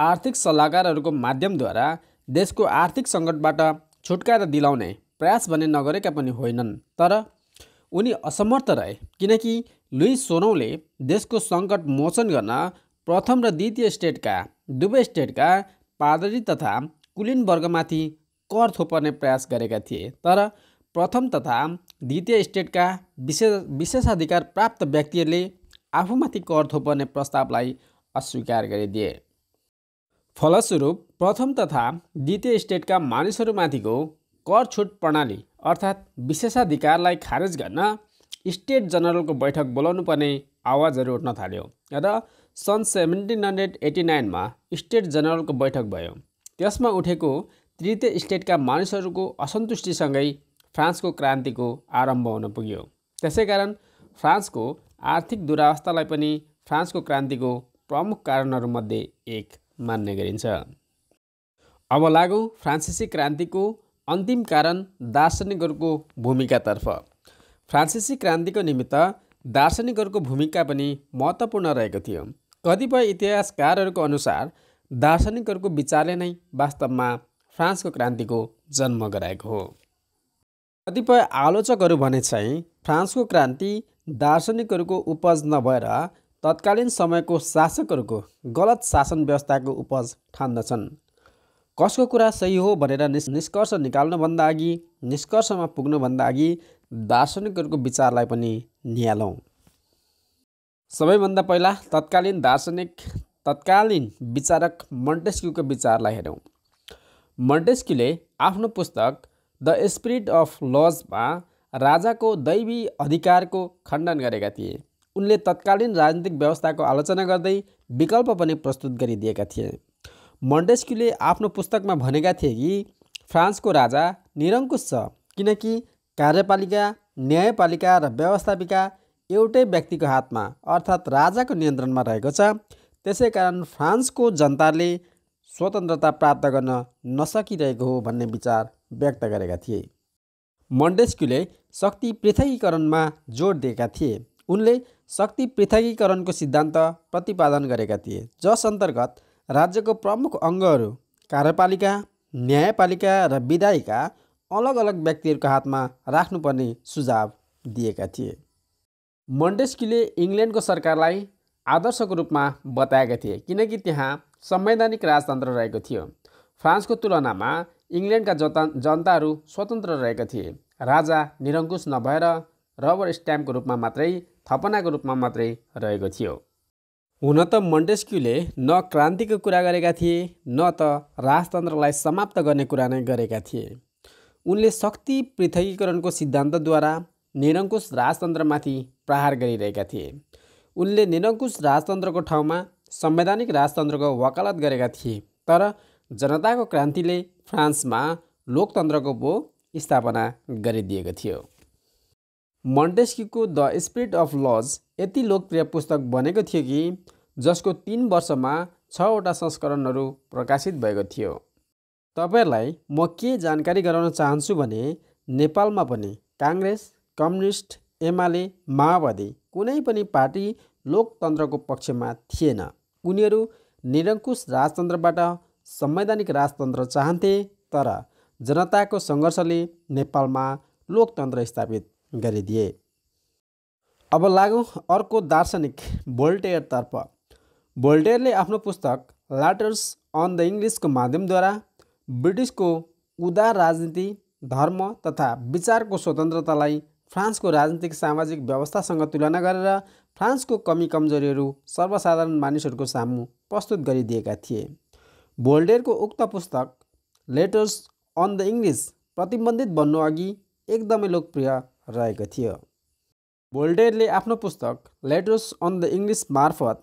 आर्थिक सल्लाहकारहरूको माध्यमद्वारा देशको आर्थिक सङ्कटबाट छुटकाएर दिलाउने प्रयास भने नगरेका पनि होइनन् तर उनी असमर्थ रहे किनकि लुइस सोनौले देशको सङ्कट मोचन गर्न प्रथम र द्वितीय स्टेटका दुवै स्टेटका पादरी तथा कुलिन वर्गमाथि कर थोपर्ने प्रयास गरेका थिए तर प्रथम तथा द्वितीय स्टेटका विशेष विशेषाधिकार प्राप्त व्यक्तिहरूले आफूमाथि कर थोपर्ने प्रस्तावलाई अस्वीकार गरिदिए फलस्वरूप प्रथम तथा द्वितीय स्टेटका मानिसहरूमाथिको कर छुट प्रणाली अर्थात् विशेषाधिकारलाई खारेज गर्न स्टेट जनरलको बैठक बोलाउनु पर्ने आवाजहरू उठ्न थाल्यो र सन् सेभेन्टिन हन्ड्रेड एटी नाइनमा स्टेट जनरलको बैठक भयो त्यसमा उठेको तृतीय स्टेटका मानिसहरूको असन्तुष्टिसँगै फ्रान्सको क्रान्तिको आरम्भ हुन पुग्यो त्यसै कारण फ्रान्सको आर्थिक दुरावस्थालाई पनि फ्रान्सको क्रान्तिको प्रमुख कारणहरूमध्ये एक मान्ने गरिन्छ अब लागौँ फ्रान्सिसी क्रान्तिको अन्तिम कारण दार्शनिकहरूको भूमिकातर्फ फ्रान्सिसी क्रान्तिको निमित्त दार्शनिकहरूको भूमिका पनि महत्त्वपूर्ण रहेको थियो कतिपय इतिहासकारहरूको अनुसार दार्शनिकहरूको विचारले नै वास्तवमा फ्रान्सको क्रान्तिको जन्म गराएको हो कतिपय आलोचकहरू भने चाहिँ फ्रान्सको क्रान्ति दार्शनिकहरूको उपज नभएर तत्कालीन समयको शासकहरूको गलत शासन व्यवस्थाको उपज ठान्दछन् कसको कुरा सही हो भनेर निस् निष्कर्ष निकाल्नुभन्दा अघि निष्कर्षमा पुग्नुभन्दा अघि दार्शनिकहरूको विचारलाई पनि निहालौँ सबैभन्दा पहिला तत्कालीन दार्शनिक तत्कालीन विचारक मन्टेस्क्यूको विचारलाई हेरौँ मन्टेस्क्यूले आफ्नो पुस्तक द स्पिरिट अफ लजमा राजाको दैवी अधिकारको खण्डन गरेका थिए उनले तत्कालीन राजनीतिक व्यवस्थाको आलोचना गर्दै विकल्प पनि प्रस्तुत गरिदिएका थिए मन्डेस्क्युले आफ्नो पुस्तकमा भनेका थिए कि फ्रान्सको राजा निरङ्कुश छ किनकि कार्यपालिका न्यायपालिका र व्यवस्थापिका एउटै व्यक्तिको हातमा अर्थात् राजाको नियन्त्रणमा रहेको छ त्यसै कारण फ्रान्सको जनताले स्वतन्त्रता प्राप्त गर्न नसकिरहेको हो भन्ने विचार व्यक्त गरेका थिए मन्डेस्क्युले शक्ति पृथकीकरणमा जोड दिएका थिए उनले शक्ति पृथकीकरणको सिद्धान्त प्रतिपादन गरेका थिए जस अन्तर्गत राज्यको प्रमुख अङ्गहरू कार्यपालिका न्यायपालिका र विधायिका अलग अलग व्यक्तिहरूको हातमा राख्नुपर्ने सुझाव दिएका थिए मन्डेस्कीले इङ्ल्यान्डको सरकारलाई आदर्शको रूपमा बताएका थिए किनकि त्यहाँ संवैधानिक राजतन्त्र रहेको थियो फ्रान्सको तुलनामा इङ्ल्यान्डका जनताहरू स्वतन्त्र रहेका थिए राजा निरङ्कुश नभएर रबर स्ट्याम्पको रूपमा मात्रै थपनाको रूपमा मात्रै रहेको थियो हुन त मन्डेस्क्युले न क्रान्तिको कुरा गरेका थिए न त राजतन्त्रलाई समाप्त गर्ने कुरा नै गरेका थिए उनले शक्ति पृथकीकरणको सिद्धान्तद्वारा निरङ्कुश राजतन्त्रमाथि प्रहार गरिरहेका थिए उनले निरङ्कुश राजतन्त्रको ठाउँमा संवैधानिक राजतन्त्रको वकालत गरेका थिए तर जनताको क्रान्तिले फ्रान्समा लोकतन्त्रको पो स्थापना गरिदिएको थियो मन्टेस्कीको द स्पिरिट अफ लज यति लोकप्रिय पुस्तक बनेको थियो कि जसको तिन वर्षमा छवटा संस्करणहरू प्रकाशित भएको थियो तपाईँहरूलाई म के जानकारी गराउन चाहन्छु भने नेपालमा पनि काङ्ग्रेस कम्युनिस्ट एमाले माओवादी कुनै पनि पार्टी लोकतन्त्रको पक्षमा थिएन उनीहरू निरङ्कुश राजतन्त्रबाट संवैधानिक राजतन्त्र चाहन्थे तर जनताको सङ्घर्षले नेपालमा लोकतन्त्र स्थापित गरिदिए अब लागौँ अर्को दार्शनिक भोल्टेयरतर्फ भोल्टेयरले आफ्नो पुस्तक ल्याटर्स अन द इङ्ग्लिसको माध्यमद्वारा ब्रिटिसको उदार राजनीति धर्म तथा विचारको स्वतन्त्रतालाई फ्रान्सको राजनीतिक सामाजिक व्यवस्थासँग तुलना गरेर फ्रान्सको कमी कमजोरीहरू सर्वसाधारण मानिसहरूको सामु प्रस्तुत गरिदिएका थिए भोल्टेयरको उक्त पुस्तक लेटर्स अन द इङ्ग्लिस प्रतिबन्धित भन्नु अघि एकदमै लोकप्रिय रहेको थियो भोल्टेरले आफ्नो पुस्तक लेटर्स अन द इङ्ग्लिस मार्फत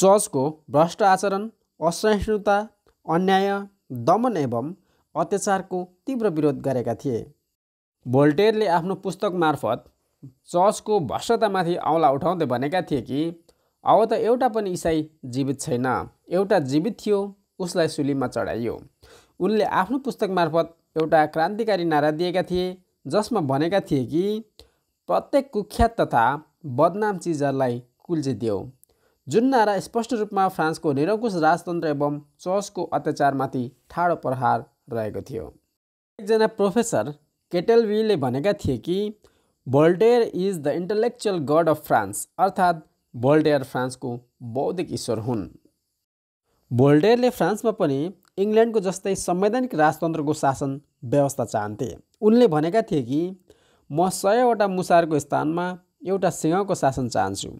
चर्चको भ्रष्ट आचरण असहिष्णुता अन्याय दमन एवं अत्याचारको तीव्र विरोध गरेका थिए भोल्टेरले आफ्नो पुस्तक मार्फत चर्चको भ्रष्टतामाथि औँला उठाउँदै भनेका थिए कि अब त एउटा पनि इसाई जीवित छैन एउटा जीवित थियो उसलाई सुलीमा चढाइयो उनले आफ्नो पुस्तक मार्फत एउटा क्रान्तिकारी नारा दिएका थिए जसमा भनेका थिए कि प्रत्येक कुख्यात तथा बदनाम चिजहरूलाई दियो जुन नारा स्पष्ट रूपमा फ्रान्सको निरङ्कुश राजतन्त्र एवं चर्चको अत्याचारमाथि ठाडो प्रहार रहेको थियो एकजना प्रोफेसर केटेलवीले भनेका थिए कि Voltaire is the intellectual god of France अर्थात् भोल्टेयर फ्रान्सको बौद्धिक ईश्वर हुन् भोल्टेयरले फ्रान्समा पनि इङ्ल्यान्डको जस्तै संवैधानिक राजतन्त्रको शासन व्यवस्था चाहन्थे उनले भनेका थिए कि म सयवटा मुसारको स्थानमा एउटा सिंहको शासन चाहन्छु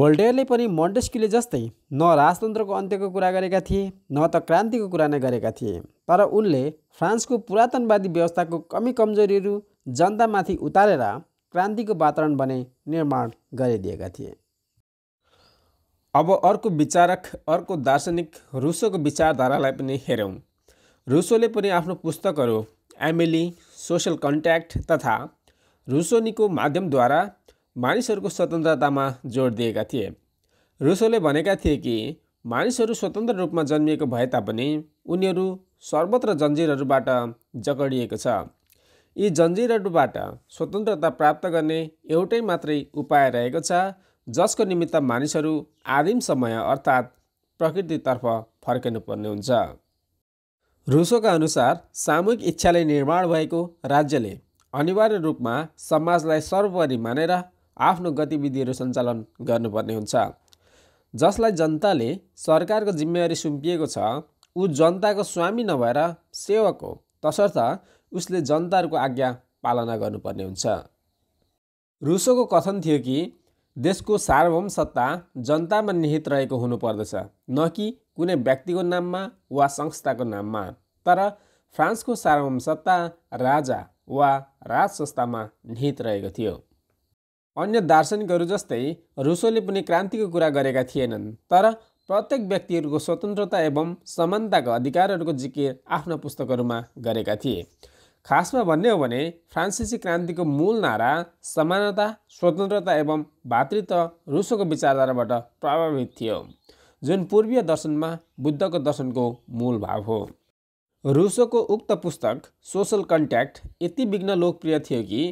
भोल्टेयरले पनि मन्टेस्क्युले जस्तै न राजतन्त्रको अन्त्यको कुरा गरेका थिए न त क्रान्तिको कुरा नै गरेका थिए तर उनले फ्रान्सको पुरातनवादी व्यवस्थाको कमी कमजोरीहरू जनतामाथि उतारेर क्रान्तिको वातावरण बने निर्माण गरिदिएका थिए अब अर्को विचारक अर्को दार्शनिक रुसोको विचारधारालाई पनि हेरौँ रुसोले पनि आफ्नो पुस्तकहरू एमिली सोसियल कन्ट्याक्ट तथा रुसोनीको माध्यमद्वारा मानिसहरूको स्वतन्त्रतामा जोड दिएका थिए रुसोले भनेका थिए कि मानिसहरू स्वतन्त्र रूपमा जन्मिएको भए तापनि उनीहरू सर्वत्र जन्जिरहरूबाट जकडिएको छ यी जन्जिरहरूबाट स्वतन्त्रता प्राप्त गर्ने एउटै मात्रै उपाय रहेको छ जसको निमित्त मानिसहरू आदिम समय अर्थात् प्रकृतितर्फ पर्ने हुन्छ रुसोका अनुसार सामूहिक इच्छाले निर्माण भएको राज्यले अनिवार्य रूपमा समाजलाई सर्वोपरि मानेर आफ्नो गतिविधिहरू सञ्चालन गर्नुपर्ने हुन्छ जसलाई जनताले सरकारको जिम्मेवारी सुम्पिएको छ ऊ जनताको स्वामी नभएर सेवक हो तसर्थ उसले जनताहरूको आज्ञा पालना गर्नुपर्ने हुन्छ रुसोको कथन थियो कि देशको सार्वभौम सत्ता जनतामा निहित रहेको हुनुपर्दछ न कि कुनै व्यक्तिको नाममा वा संस्थाको नाममा तर फ्रान्सको सार्वभौम सत्ता राजा वा राज संस्थामा निहित रहेको थियो अन्य दार्शनिकहरू जस्तै रुसोले पनि क्रान्तिको कुरा गरेका थिएनन् तर प्रत्येक व्यक्तिहरूको स्वतन्त्रता एवं समानताको अधिकारहरूको जिकिर आफ्ना पुस्तकहरूमा गरेका थिए खासमा भन्ने हो भने फ्रान्सिसी क्रान्तिको मूल नारा समानता स्वतन्त्रता एवं भातृत्व रुसोको विचारधाराबाट प्रभावित थियो जुन पूर्वीय दर्शनमा बुद्धको दर्शनको मूल भाव हो रुसोको उक्त पुस्तक सोसल कन्ट्याक्ट यति विघ्न लोकप्रिय थियो कि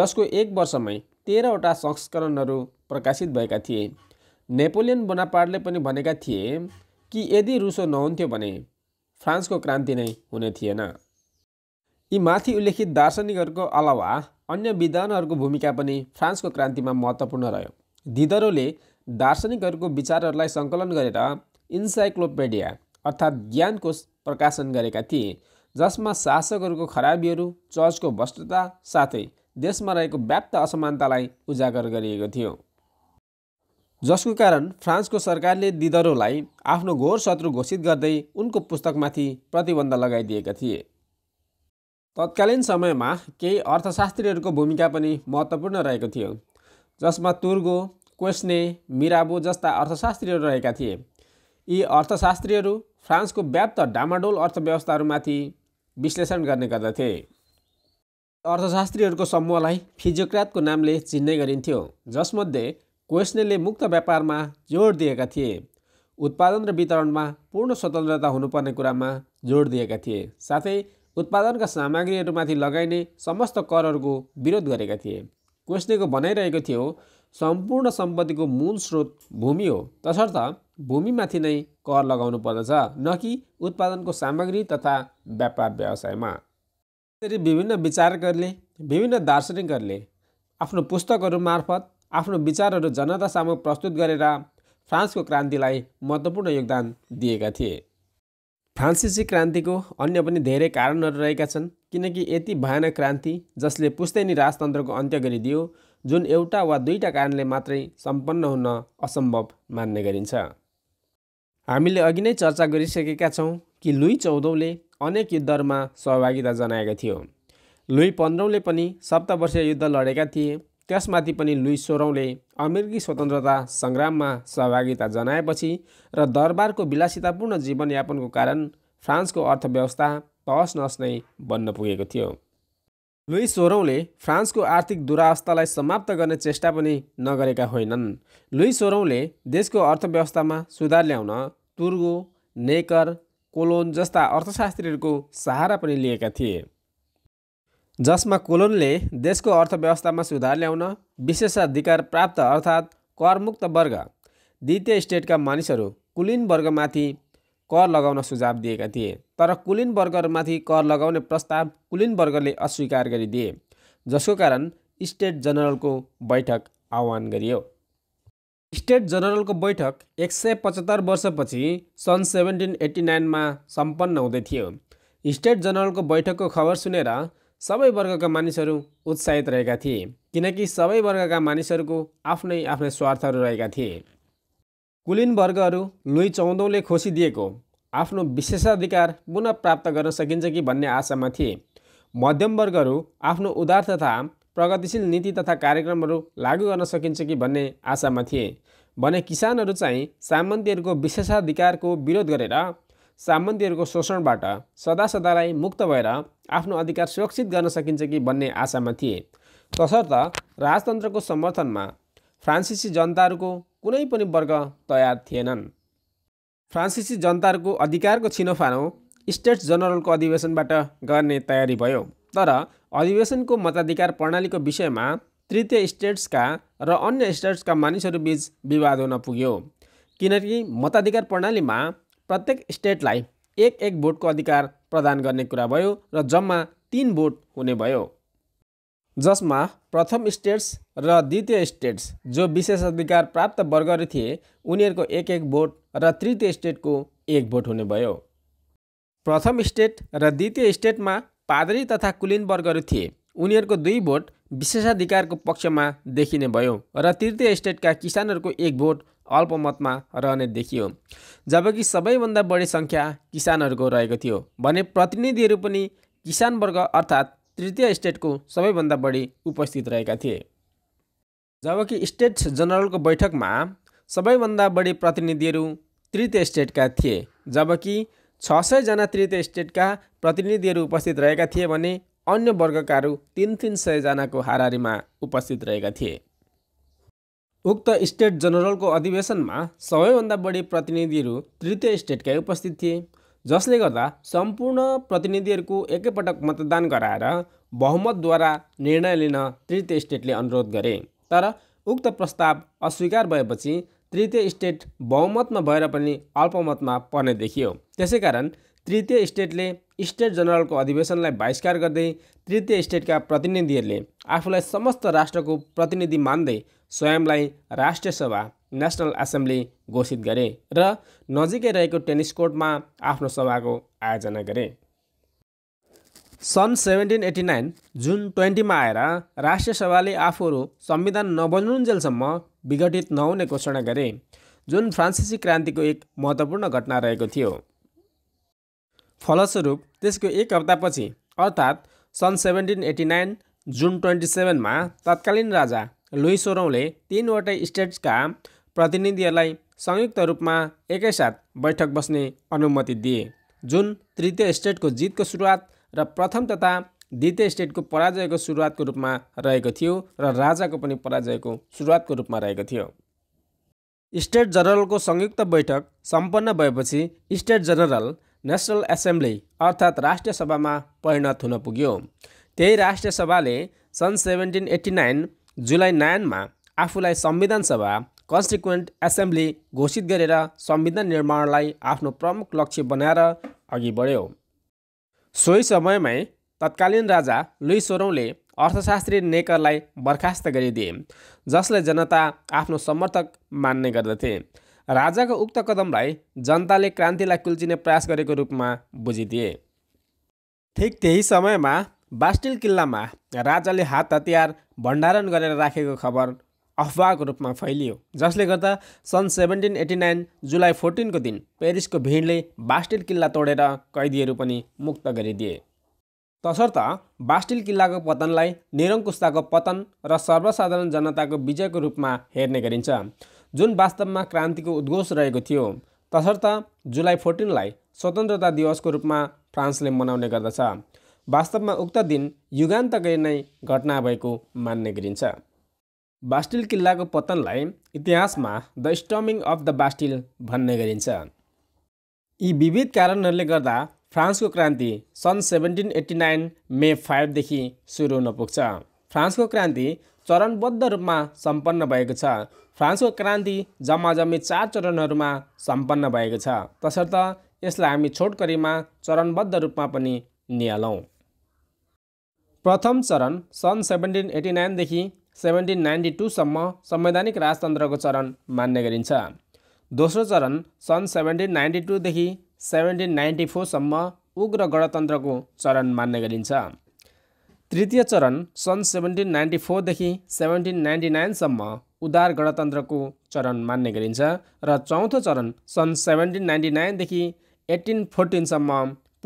जसको एक वर्षमै तेह्रवटा संस्करणहरू प्रकाशित भएका थिए नेपोलियन बोनापार्टले पनि भनेका थिए कि यदि रुसो नहुन्थ्यो भने फ्रान्सको क्रान्ति नै हुने थिएन यी माथि उल्लेखित दार्शनिकहरूको अलावा अन्य विद्वानहरूको भूमिका पनि फ्रान्सको क्रान्तिमा महत्त्वपूर्ण रह्यो दिदरोले दार्शनिकहरूको विचारहरूलाई सङ्कलन गरेर इन्साइक्लोपेडिया अर्थात् ज्ञानको प्रकाशन गरेका थिए जसमा शासकहरूको खराबीहरू चर्चको भ्रष्टता साथै देशमा रहेको व्याप्त असमानतालाई उजागर गरिएको थियो जसको कारण फ्रान्सको सरकारले दिदरोलाई आफ्नो घोर शत्रु घोषित गर्दै उनको पुस्तकमाथि प्रतिबन्ध लगाइदिएका थिए तत्कालीन समयमा केही अर्थशास्त्रीहरूको भूमिका पनि महत्त्वपूर्ण रहेको थियो जसमा तुर्गो क्वेस्ने मिराबो जस्ता अर्थशास्त्रीहरू रहेका थिए यी अर्थशास्त्रीहरू फ्रान्सको व्याप्त डामाडोल अर्थव्यवस्थाहरूमाथि विश्लेषण गर्ने गर्दथे अर्थशास्त्रीहरूको समूहलाई फिजियोक्रातको नामले चिन्ने गरिन्थ्यो जसमध्ये क्वेस्नेले मुक्त व्यापारमा जोड दिएका थिए उत्पादन र वितरणमा पूर्ण स्वतन्त्रता हुनुपर्ने कुरामा जोड दिएका थिए साथै उत्पादनका सामग्रीहरूमाथि लगाइने समस्त करहरूको विरोध गरेका थिए क्वेस्नेको भनाइरहेको थियो सम्पूर्ण सम्पत्तिको मूल स्रोत भूमि हो तसर्थ भूमिमाथि नै कर लगाउनु पर्दछ न कि उत्पादनको सामग्री तथा व्यापार व्यवसायमा त्यसरी विभिन्न विचारकहरूले विभिन्न दार्शनिकहरूले आफ्नो पुस्तकहरू मार्फत आफ्नो विचारहरू जनतासम्म प्रस्तुत गरेर फ्रान्सको क्रान्तिलाई महत्त्वपूर्ण योगदान दिएका थिए फ्रान्सिसी क्रान्तिको अन्य पनि धेरै कारणहरू रहेका छन् किनकि यति भयानक क्रान्ति जसले पुस्तैनी राजतन्त्रको अन्त्य गरिदियो जुन एउटा वा दुईवटा कारणले मात्रै सम्पन्न हुन असम्भव मान्ने गरिन्छ हामीले अघि नै चर्चा गरिसकेका छौँ कि लुई चौधौँले अनेक युद्धहरूमा सहभागिता जनाएका थियो लुई पन्ध्रौँले पनि सप्तवर्षीय युद्ध लडेका थिए त्यसमाथि पनि लुइस सोह्रौँले अमेरिकी स्वतन्त्रता सङ्ग्राममा सहभागिता जनाएपछि र दरबारको विलासितापूर्ण जीवनयापनको कारण फ्रान्सको अर्थव्यवस्था तहस नहस नै बन्न पुगेको थियो लुइस सोह्रौँले फ्रान्सको आर्थिक दुरावस्थालाई समाप्त गर्ने चेष्टा पनि नगरेका होइनन् लुइस सोह्रौँले देशको अर्थव्यवस्थामा सुधार ल्याउन तुर्गो नेकर कोलोन जस्ता अर्थशास्त्रीहरूको सहारा पनि लिएका थिए जसमा कोलोनले देशको अर्थव्यवस्थामा सुधार ल्याउन विशेषाधिकार प्राप्त अर्थात् करमुक्त वर्ग द्वितीय स्टेटका मानिसहरू कुलीन वर्गमाथि कर लगाउन सुझाव दिएका थिए तर कुलीन वर्गहरूमाथि कर लगाउने प्रस्ताव कुलीन वर्गले अस्वीकार गरिदिए जसको कारण स्टेट जनरलको बैठक आह्वान गरियो स्टेट जनरलको बैठक एक सय पचहत्तर वर्षपछि सन् सेभेन्टिन एट्टी नाइनमा सम्पन्न हुँदै थियो स्टेट जनरलको बैठकको खबर सुनेर सबै वर्गका मानिसहरू उत्साहित रहेका थिए किनकि सबै वर्गका मानिसहरूको आफ्नै आफ्नै स्वार्थहरू रहेका थिए कुलीन वर्गहरू लुई चौधौँले खोसिदिएको आफ्नो विशेषाधिकार पुनः प्राप्त गर्न सकिन्छ कि भन्ने आशामा थिए मध्यम वर्गहरू आफ्नो उदार तथा प्रगतिशील नीति तथा कार्यक्रमहरू लागू गर्न सकिन्छ कि भन्ने आशामा थिए भने किसानहरू चाहिँ सामन्तीहरूको विशेषाधिकारको विरोध गरेर सामन्तीहरूको शोषणबाट सदा सदालाई मुक्त भएर आफ्नो अधिकार सुरक्षित गर्न सकिन्छ कि भन्ने आशामा थिए तसर्थ राजतन्त्रको समर्थनमा फ्रान्सिसी जनताहरूको कुनै पनि वर्ग तयार थिएनन् फ्रान्सिसी जनताहरूको अधिकारको छिनोफानो स्टेट जनरलको अधिवेशनबाट गर्ने तयारी भयो तर अधिवेशनको मताधिकार प्रणालीको विषयमा तृतीय स्टेट्सका र अन्य स्टेट्सका मानिसहरूबीच विवाद हुन पुग्यो किनकि मताधिकार प्रणालीमा प्रत्येक स्टेटलाई एक एक भोटको अधिकार प्रदान गर्ने कुरा भयो र जम्मा तिन भोट हुने भयो जसमा प्रथम स्टेट्स र द्वितीय स्टेट्स जो विशेष अधिकार प्राप्त वर्गहरू थिए उनीहरूको एक एक भोट र तृतीय स्टेटको एक भोट हुने भयो प्रथम स्टेट र द्वितीय स्टेटमा पादरी तथा कुलीन वर्गहरू थिए उनीहरूको दुई भोट विशेषाधिकारको पक्षमा देखिने भयो र तृतीय स्टेटका किसानहरूको एक भोट अल्पमतमा रहने देखियो जबकि सबैभन्दा बढी सङ्ख्या किसानहरूको रहेको थियो भने प्रतिनिधिहरू पनि किसान वर्ग अर्थात् तृतीय स्टेटको सबैभन्दा बढी उपस्थित रहेका थिए जबकि स्टेट जनरलको बैठकमा सबैभन्दा बढी प्रतिनिधिहरू तृतीय स्टेटका थिए जबकि छ सयजना तृतीय स्टेटका प्रतिनिधिहरू उपस्थित रहेका थिए भने अन्य वर्गकाहरू तिन तिन सयजनाको हाराहारीमा उपस्थित रहेका थिए उक्त स्टेट जनरलको अधिवेशनमा सबैभन्दा बढी प्रतिनिधिहरू तृतीय स्टेटका उपस्थित थिए जसले गर्दा सम्पूर्ण प्रतिनिधिहरूको एकैपटक मतदान गराएर बहुमतद्वारा निर्णय लिन तृतीय स्टेटले अनुरोध गरे तर उक्त प्रस्ताव अस्वीकार भएपछि तृतीय स्टेट बहुमतमा भएर पनि अल्पमतमा पर्ने देखियो त्यसै कारण तृतीय स्टेटले स्टेट जनरलको अधिवेशनलाई बहिष्कार गर्दै तृतीय स्टेटका प्रतिनिधिहरूले आफूलाई समस्त राष्ट्रको प्रतिनिधि मान्दै स्वयंलाई राष्ट्रिय सभा नेसनल एसेम्ब्ली घोषित गरे र नजिकै रहेको टेनिस कोर्टमा आफ्नो सभाको आयोजना गरे सन् सेभेन्टिन एट्टी नाइन जुन ट्वेन्टीमा आएर राष्ट्रिय सभाले आफूहरू संविधान नबन्नुन्जेलसम्म विघटित नहुने घोषणा गरे जुन फ्रान्सिसी क्रान्तिको एक महत्त्वपूर्ण घटना रहेको थियो फलस्वरूप त्यसको एक हप्तापछि अर्थात् सन् सेभेन्टिन एट्टी नाइन जुन ट्वेन्टी सेभेनमा तत्कालीन राजा लुई सोरौँले तिनवटै स्टेट्सका प्रतिनिधिहरूलाई संयुक्त रूपमा एकैसाथ बैठक बस्ने अनुमति दिए जुन तृतीय स्टेटको जितको सुरुवात र प्रथम तथा द्वितीय स्टेटको पराजयको सुरुवातको रूपमा रहेको थियो र राजाको पनि पराजयको सुरुवातको रूपमा रहेको थियो स्टेट जनरलको संयुक्त बैठक सम्पन्न भएपछि स्टेट जनरल नेसनल एसेम्ब्ली अर्थात् राष्ट्रिय सभामा परिणत हुन पुग्यो त्यही राष्ट्रिय सभाले सन् सेभेन्टिन एट्टी नाइन जुलाई नाइनमा आफूलाई संविधान सभा कन्स्टिक्वेन्ट एसेम्ब्ली घोषित गरेर संविधान निर्माणलाई आफ्नो प्रमुख लक्ष्य बनाएर अघि बढ्यो सोही समयमै तत्कालीन राजा लुई सोरौँले अर्थशास्त्री नेकरलाई बर्खास्त गरिदिए जसले जनता आफ्नो समर्थक मान्ने गर्दथे राजाको उक्त कदमलाई जनताले क्रान्तिलाई कुल्चिने प्रयास गरेको रूपमा बुझिदिए ठिक त्यही समयमा बास्टिल किल्लामा राजाले हात हतियार भण्डारण गरेर राखेको खबर अफवाहको रूपमा फैलियो जसले गर्दा सन् सेभेन्टिन एटी नाइन जुलाई फोर्टिनको दिन पेरिसको भिडले बास्टिल किल्ला तोडेर कैदीहरू पनि मुक्त गरिदिए तसर्थ बास्टिल किल्लाको पतनलाई निरङ्कुस्ताको पतन र सर्वसाधारण जनताको विजयको रूपमा हेर्ने गरिन्छ जुन वास्तवमा क्रान्तिको उद्घोष रहेको थियो तसर्थ जुलाई फोर्टिनलाई स्वतन्त्रता दिवसको रूपमा फ्रान्सले मनाउने गर्दछ वास्तवमा उक्त दिन युगान्तकै नै घटना भएको मान्ने गरिन्छ बास्टिल किल्लाको पतनलाई इतिहासमा the storming of the Bastille भन्ने गरिन्छ यी विविध कारणहरूले गर्दा फ्रान्सको क्रान्ति सन् सेभेन्टिन एट्टी नाइन मे फाइभदेखि सुरु हुन पुग्छ फ्रान्सको क्रान्ति चरणबद्ध रूपमा सम्पन्न भएको छ फ्रान्सको क्रान्ति जम्मा जम्मी चार चरणहरूमा सम्पन्न भएको छ तसर्थ यसलाई हामी छोटकरीमा चरणबद्ध रूपमा पनि निहालौँ प्रथम चरण सन् सेभेन्टिन एटी नाइनदेखि सेभेन्टिन नाइन्टी टूसम्म संवैधानिक राजतन्त्रको चरण मान्ने गरिन्छ दोस्रो चरण सन् सेभेन्टिन नाइन्टी टूदेखि सेभेन्टिन नाइन्टी फोरसम्म उग्र गणतन्त्रको चरण मान्ने गरिन्छ तृतीय चरण सन् सेभेन्टिन नाइन्टी फोरदेखि सेभेन्टिन नाइन्टी नाइनसम्म उदार गणतन्त्रको चरण मान्ने गरिन्छ र चौथो चरण सन् सेभेन्टिन नाइन्टी नाइनदेखि एट्टिन फोर्टिनसम्म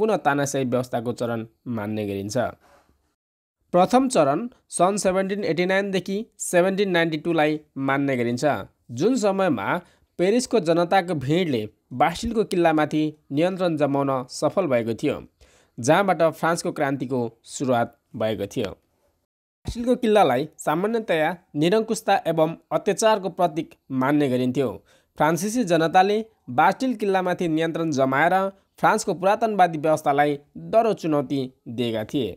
पुनः तानासाई व्यवस्थाको चरण मान्ने गरिन्छ प्रथम चरण सन् सेभेन्टिन एट्टी नाइनदेखि सेभेन्टिन नाइन्टी टूलाई मान्ने गरिन्छ जुन समयमा पेरिसको जनताको भिडले बासिलको किल्लामाथि नियन्त्रण जमाउन सफल भएको थियो जहाँबाट फ्रान्सको क्रान्तिको सुरुवात भएको थियो सिलको किल्लालाई सामान्यतया निरङ्कुशता एवं अत्याचारको प्रतीक मान्ने गरिन्थ्यो फ्रान्सिसी जनताले बास्टिल किल्लामाथि नियन्त्रण जमाएर फ्रान्सको पुरातनवादी व्यवस्थालाई डरो चुनौती दिएका थिए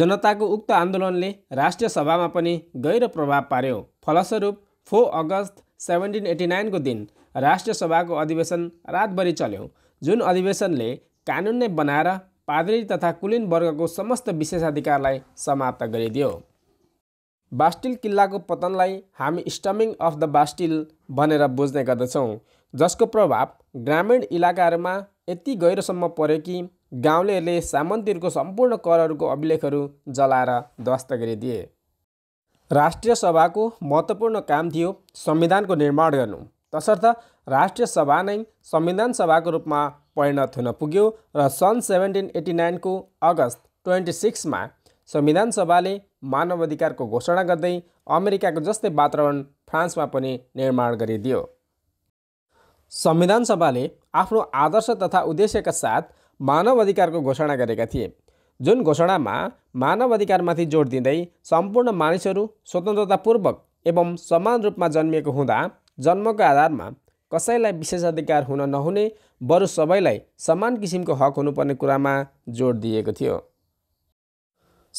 जनताको उक्त आन्दोलनले राष्ट्रिय सभामा पनि गहिरो प्रभाव पार्यो फलस्वरूप फोर अगस्त सेभेन्टिन एटी नाइनको दिन राष्ट्रिय सभाको अधिवेशन रातभरि चल्यो जुन अधिवेशनले कानुन नै बनाएर पादरी तथा कुलीन वर्गको समस्त विशेषाधिकारलाई समाप्त गरिदियो बास्टिल किल्लाको पतनलाई हामी स्टमिङ अफ द बास्टिल भनेर बुझ्ने गर्दछौँ जसको प्रभाव ग्रामीण इलाकाहरूमा यति गहिरोसम्म पर्यो कि गाउँलेहरूले सामन्तीहरूको सम्पूर्ण करहरूको अभिलेखहरू जलाएर ध्वस्त गरिदिए राष्ट्रिय सभाको महत्त्वपूर्ण काम थियो संविधानको निर्माण गर्नु तसर्थ राष्ट्रिय सभा नै संविधान सभाको रूपमा परिणत हुन पुग्यो र सन् सेभेन्टिन एट्टी नाइनको अगस्त ट्वेन्टी सिक्समा संविधान सभाले मानव अधिकारको घोषणा गर्दै अमेरिकाको जस्तै वातावरण फ्रान्समा पनि निर्माण गरिदियो संविधान सभाले आफ्नो आदर्श तथा उद्देश्यका साथ मानव अधिकारको घोषणा गरेका थिए जुन घोषणामा मानव अधिकारमाथि जोड दिँदै सम्पूर्ण मानिसहरू स्वतन्त्रतापूर्वक एवं समान रूपमा जन्मिएको हुँदा जन्मको आधारमा कसैलाई विशेष अधिकार हुन नहुने बरु सबैलाई समान किसिमको हक हुनुपर्ने कुरामा जोड दिएको थियो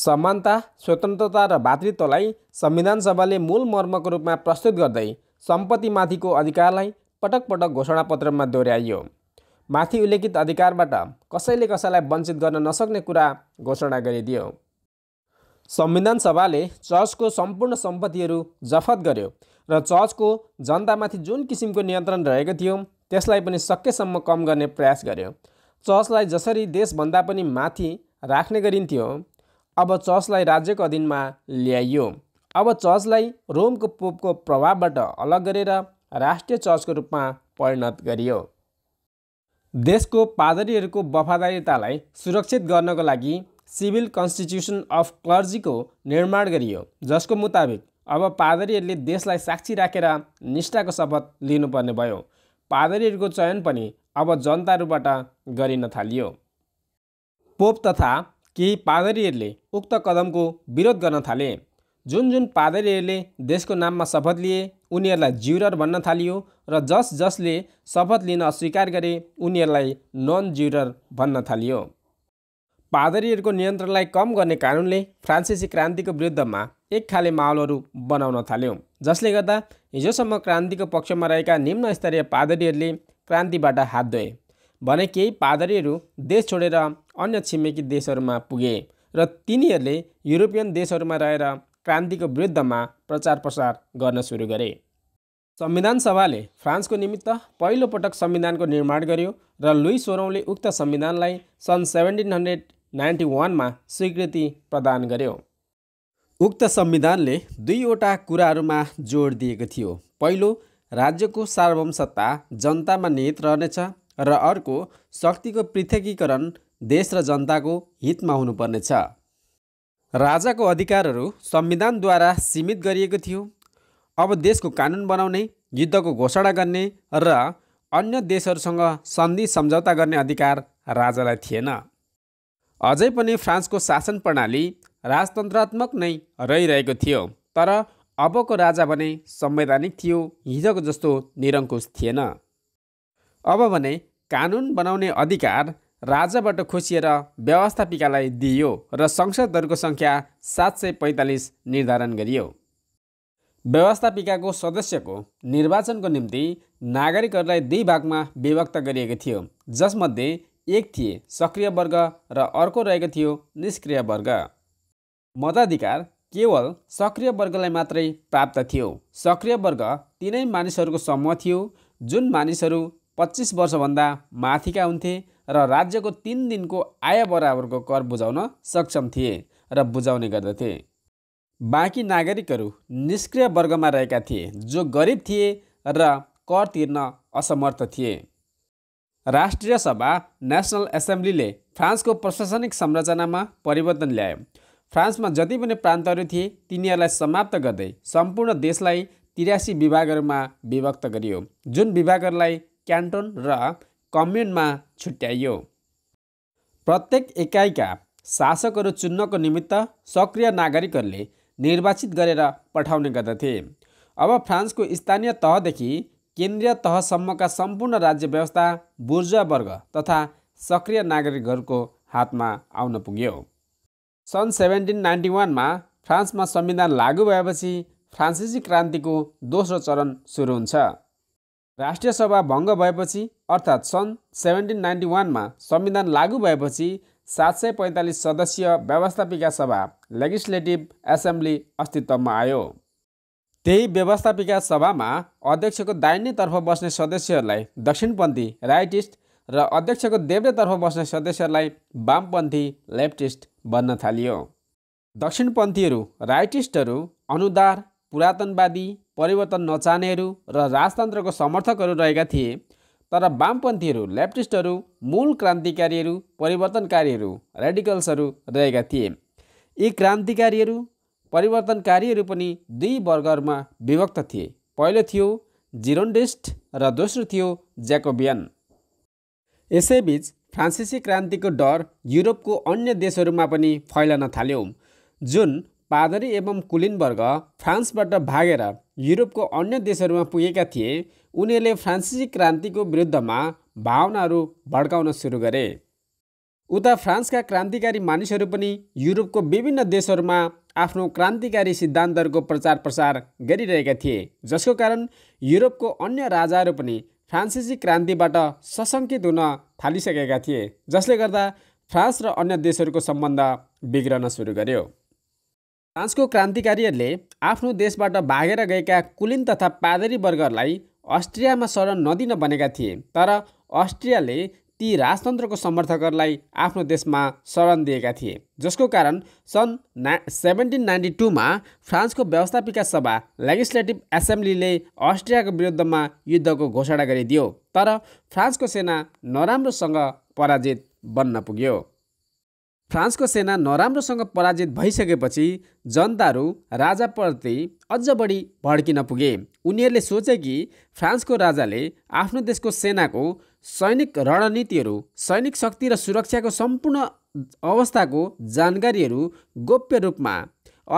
समानता स्वतन्त्रता र भातृत्वलाई संविधान सभाले मूल मर्मको रूपमा प्रस्तुत गर्दै सम्पत्तिमाथिको अधिकारलाई पटक पटक घोषणापत्रमा दोहोऱ्याइयो माथि उल्लेखित अधिकारबाट कसैले कसैलाई वञ्चित गर्न नसक्ने कुरा घोषणा गरिदियो संविधान सभाले चर्चको सम्पूर्ण सम्पत्तिहरू जफत गर्यो र चर्चको जनतामाथि जुन किसिमको नियन्त्रण रहेको थियो त्यसलाई पनि सकेसम्म कम गर्ने प्रयास गर्यो चर्चलाई जसरी देशभन्दा पनि माथि राख्ने गरिन्थ्यो अब चर्चलाई राज्यको अधीनमा ल्याइयो अब चर्चलाई रोमको पोपको प्रभावबाट अलग गरेर राष्ट्रिय चर्चको रूपमा परिणत गरियो देशको पादरीहरूको वफादारीतालाई सुरक्षित गर्नको लागि सिभिल कन्स्टिट्युसन अफ क्लर्जीको निर्माण गरियो जसको मुताबिक अब पादरीहरूले देशलाई साक्षी राखेर निष्ठाको शपथ लिनुपर्ने भयो पादरीहरूको चयन पनि अब जनताहरूबाट गरिन थालियो पोप तथा केही पादरीहरूले उक्त कदमको विरोध गर्न थाले जुन जुन पादरीहरूले देशको नाममा शपथ लिए उनीहरूलाई ज्युरर भन्न थालियो र जस जसले शपथ लिन अस्वीकार गरे उनीहरूलाई नन ज्युरर भन्न थालियो पादरीहरूको नियन्त्रणलाई कम गर्ने कानुनले फ्रान्सेसी क्रान्तिको विरुद्धमा एक खाले माहौलहरू बनाउन थाल्यो जसले गर्दा हिजोसम्म क्रान्तिको पक्षमा रहेका निम्न स्तरीय पादरीहरूले क्रान्तिबाट हात धोए भने केही पादरीहरू देश छोडेर अन्य छिमेकी देशहरूमा पुगे र तिनीहरूले युरोपियन देशहरूमा रहेर क्रान्तिको विरुद्धमा प्रचार प्रसार गर्न सुरु गरे संविधान सभाले फ्रान्सको निमित्त पहिलोपटक संविधानको निर्माण गर्यो र लुई सोरौँले उक्त संविधानलाई सन् सेभेन्टिन हन्ड्रेड नाइन्टी वानमा स्वीकृति प्रदान गर्यो उक्त संविधानले दुईवटा कुराहरूमा जोड दिएको थियो पहिलो राज्यको सार्वभौम सत्ता जनतामा निहित रहनेछ र अर्को शक्तिको पृथकीकरण देश र जनताको हितमा हुनुपर्नेछ राजाको अधिकारहरू संविधानद्वारा सीमित गरिएको थियो अब देशको कानुन बनाउने युद्धको घोषणा गर्ने र अन्य देशहरूसँग सन्धि सम्झौता गर्ने अधिकार राजालाई थिएन अझै पनि फ्रान्सको शासन प्रणाली राजतन्त्रात्मक नै रहिरहेको थियो तर अबको राजा भने संवैधानिक थियो हिजोको जस्तो निरङ्कुश थिएन अब भने कानुन बनाउने अधिकार राजाबाट खोसिएर व्यवस्थापिकालाई दिइयो र संसदहरूको सङ्ख्या सात सय पैँतालिस निर्धारण गरियो व्यवस्थापिकाको सदस्यको निर्वाचनको निम्ति नागरिकहरूलाई दुई भागमा विभक्त गरिएको थियो जसमध्ये एक थिए सक्रिय वर्ग र अर्को रहेको थियो निष्क्रिय वर्ग मताधिकार केवल सक्रिय वर्गलाई मात्रै प्राप्त थियो सक्रिय वर्ग तिनै मानिसहरूको समूह थियो जुन मानिसहरू पच्चिस वर्षभन्दा माथिका हुन्थे र राज्यको तिन दिनको आय बराबरको कर बुझाउन सक्षम थिए र बुझाउने गर्दथे बाँकी नागरिकहरू निष्क्रिय वर्गमा रहेका थिए जो गरिब थिए र कर तिर्न असमर्थ थिए राष्ट्रिय सभा नेसनल एसेम्ब्लीले फ्रान्सको प्रशासनिक संरचनामा परिवर्तन ल्यायो फ्रान्समा जति पनि प्रान्तहरू थिए तिनीहरूलाई समाप्त गर्दै सम्पूर्ण देशलाई तिरासी विभागहरूमा विभक्त गरियो जुन विभागहरूलाई क्यान्टोन र कम्युनमा छुट्याइयो प्रत्येक एकाइका शासकहरू चुन्नको निमित्त सक्रिय नागरिकहरूले निर्वाचित गरेर पठाउने गर्दथे अब फ्रान्सको स्थानीय तहदेखि केन्द्रीय तहसम्मका सम्पूर्ण राज्य व्यवस्था बुर्जवर्ग तथा सक्रिय नागरिकहरूको हातमा आउन पुग्यो सन् सेभेन्टिन नाइन्टी वानमा फ्रान्समा संविधान लागू भएपछि फ्रान्सिसी क्रान्तिको दोस्रो चरण सुरु हुन्छ राष्ट्रिय सभा भङ्ग भएपछि अर्थात् सन् सेभेन्टिन नाइन्टी वानमा संविधान लागू भएपछि सात सय पैँतालिस सदस्यीय व्यवस्थापिका सभा लेजिस्लेटिभ एसेम्ब्ली अस्तित्वमा आयो त्यही व्यवस्थापिका सभामा अध्यक्षको दाहिनेतर्फ बस्ने सदस्यहरूलाई दक्षिणपन्थी राइटिस्ट र अध्यक्षको देब्रेतर्फ बस्ने सदस्यहरूलाई वामपन्थी लेफ्टिस्ट भन्न थालियो दक्षिणपन्थीहरू राइटिस्टहरू अनुदार पुरातनवादी परिवर्तन नचाहनेहरू र राजतन्त्रको समर्थकहरू रहेका थिए तर वामपन्थीहरू लेफ्टिस्टहरू मूल क्रान्तिकारीहरू परिवर्तनकारीहरू रेडिकल्सहरू रहेका थिए यी क्रान्तिकारीहरू परिवर्तनकारीहरू पनि दुई वर्गहरूमा विभक्त थिए पहिलो थियो जिरोन्डिस्ट र दोस्रो थियो ज्याकोबियन यसैबीच फ्रान्सिसी क्रान्तिको डर युरोपको अन्य देशहरूमा पनि फैलन थाल्यो जुन पादरी एवं वर्ग फ्रान्सबाट भागेर युरोपको अन्य देशहरूमा पुगेका थिए उनीहरूले फ्रान्सिसी क्रान्तिको विरुद्धमा भावनाहरू भड्काउन सुरु गरे उता फ्रान्सका क्रान्तिकारी मानिसहरू पनि युरोपको विभिन्न देशहरूमा आफ्नो क्रान्तिकारी सिद्धान्तहरूको प्रचार प्रसार गरिरहेका थिए जसको कारण युरोपको अन्य राजाहरू पनि फ्रान्सेसी क्रान्तिबाट सशङ्कित हुन थालिसकेका थिए जसले गर्दा फ्रान्स र अन्य देशहरूको सम्बन्ध बिग्रन सुरु गर्यो फ्रान्सको क्रान्तिकारीहरूले आफ्नो देशबाट भागेर गएका कुलिन तथा पादरी वर्गहरूलाई अस्ट्रियामा शरण नदिन भनेका थिए तर अस्ट्रियाले ती राजतन्त्रको समर्थकहरूलाई आफ्नो देशमा शरण दिएका थिए जसको कारण सन् ना सेभेन्टिन नाइन्टी टूमा फ्रान्सको व्यवस्थापिका सभा लेजिस्लेटिभ एसेम्ब्लीले अस्ट्रियाको विरुद्धमा युद्धको घोषणा गरिदियो तर फ्रान्सको सेना नराम्रोसँग पराजित बन्न पुग्यो फ्रान्सको सेना नराम्रोसँग पराजित भइसकेपछि जनताहरू राजाप्रति अझ बढी भड्किन पुगे उनीहरूले सोचे कि फ्रान्सको राजाले आफ्नो देशको सेनाको सैनिक रणनीतिहरू सैनिक शक्ति र सुरक्षाको सम्पूर्ण अवस्थाको जानकारीहरू गोप्य रूपमा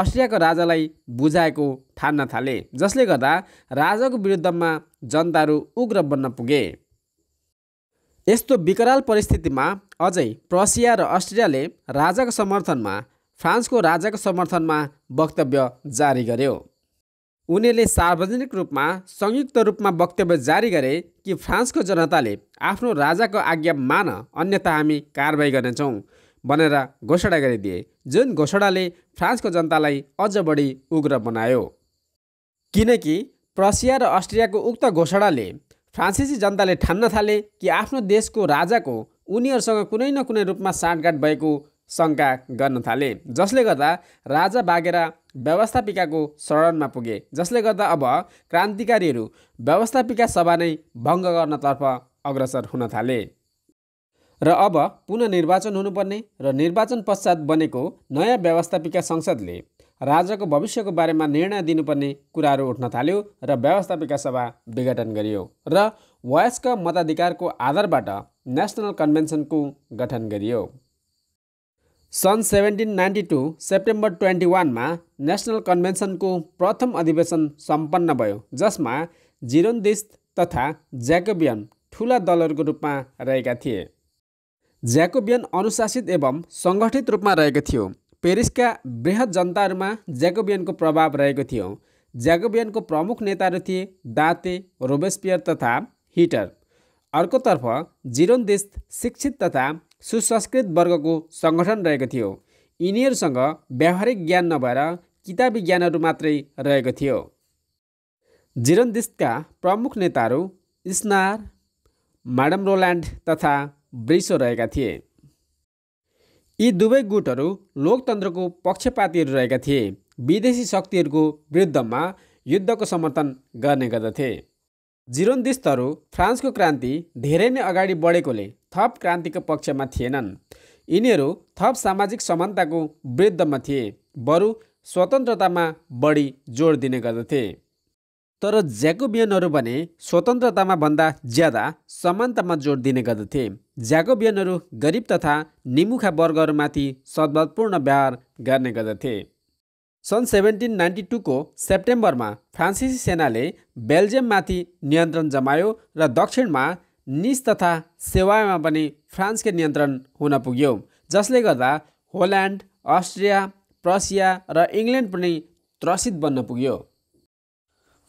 अस्ट्रियाको राजालाई बुझाएको ठान्न थाले जसले गर्दा राजाको विरुद्धमा जनताहरू उग्र बन्न पुगे यस्तो विकराल परिस्थितिमा अझै प्रसिया र अस्ट्रेलियाले राजाको समर्थनमा फ्रान्सको राजाको समर्थनमा वक्तव्य जारी गर्यो उनीहरूले सार्वजनिक रूपमा संयुक्त रूपमा वक्तव्य जारी गरे कि फ्रान्सको जनताले आफ्नो राजाको आज्ञा मान अन्यथा हामी कारवाही गर्नेछौँ भनेर घोषणा गरिदिए जुन घोषणाले फ्रान्सको जनतालाई अझ बढी उग्र बनायो किनकि प्रसिया र अस्ट्रियाको उक्त घोषणाले फ्रान्सिसी जनताले ठान्न थाले कि आफ्नो देशको राजाको उनीहरूसँग कुनै न कुनै रूपमा साँठगाँठ भएको शङ्का गर्न थाले जसले गर्दा राजा बागेर व्यवस्थापिकाको शरणमा पुगे जसले गर्दा अब क्रान्तिकारीहरू व्यवस्थापिका सभा नै भङ्ग गर्नतर्फ अग्रसर हुन थाले र अब पुनः निर्वाचन हुनुपर्ने र निर्वाचन पश्चात बनेको नयाँ व्यवस्थापिका संसदले राजाको भविष्यको बारेमा निर्णय दिनुपर्ने कुराहरू उठ्न थाल्यो र व्यवस्थापिका सभा विघटन गरियो र वयस्क मताधिकारको आधारबाट नेसनल कन्भेन्सनको गठन गरियो सन् seventeen ninety two September twenty वानमा नेसनल कन्भेन्सनको प्रथम अधिवेशन सम्पन्न भयो जसमा जिरोन्दिस तथा ज्याकोबियन ठुला दलहरूको रूपमा रहेका थिए ज्याकोबियन अनुशासित एवं सङ्गठित रूपमा रहेको थियो पेरिसका वृहत जनताहरूमा ज्याकोबियनको प्रभाव रहेको थियो ज्याकोबियनको प्रमुख नेताहरू थिए दाते रोबेस्पियर तथा हिटर अर्कोतर्फ जिरोन्देश शिक्षित तथा सुसंस्कृत वर्गको सङ्गठन रहेको थियो यिनीहरूसँग व्यावहारिक ज्ञान नभएर किताबी ज्ञानहरू मात्रै रहेको थियो जिरोन्दिस्टका प्रमुख नेताहरू स्नार म्याडम रोल्यान्ड तथा ब्रिसो रहेका थिए यी दुवै गुटहरू लोकतन्त्रको पक्षपातीहरू रहेका थिए विदेशी शक्तिहरूको विरुद्धमा युद्धको समर्थन गर्ने गर्दथे जिरोन्दिस्तहरू फ्रान्सको क्रान्ति धेरै नै अगाडि बढेकोले थप क्रान्तिको पक्षमा थिएनन् यिनीहरू थप सामाजिक समानताको विरुद्धमा थिए बरु स्वतन्त्रतामा बढी जोड दिने गर्दथे तर ज्याकोबियनहरू भने स्वतन्त्रतामा भन्दा ज्यादा समानतामा जोड दिने गर्दथे ज्याकोबियनहरू गरिब तथा निमुखा वर्गहरूमाथि सद्भावपूर्ण व्यवहार गर्ने गर्दथे सन् सेभेन्टिन नाइन्टी टूको सेप्टेम्बरमा फ्रान्सिसी सेनाले बेल्जियममाथि नियन्त्रण जमायो र दक्षिणमा निस तथा सेवामा पनि फ्रान्सकै नियन्त्रण हुन पुग्यो जसले गर्दा होल्यान्ड अस्ट्रिया प्रसिया र इङ्ल्यान्ड पनि त्रसित बन्न पुग्यो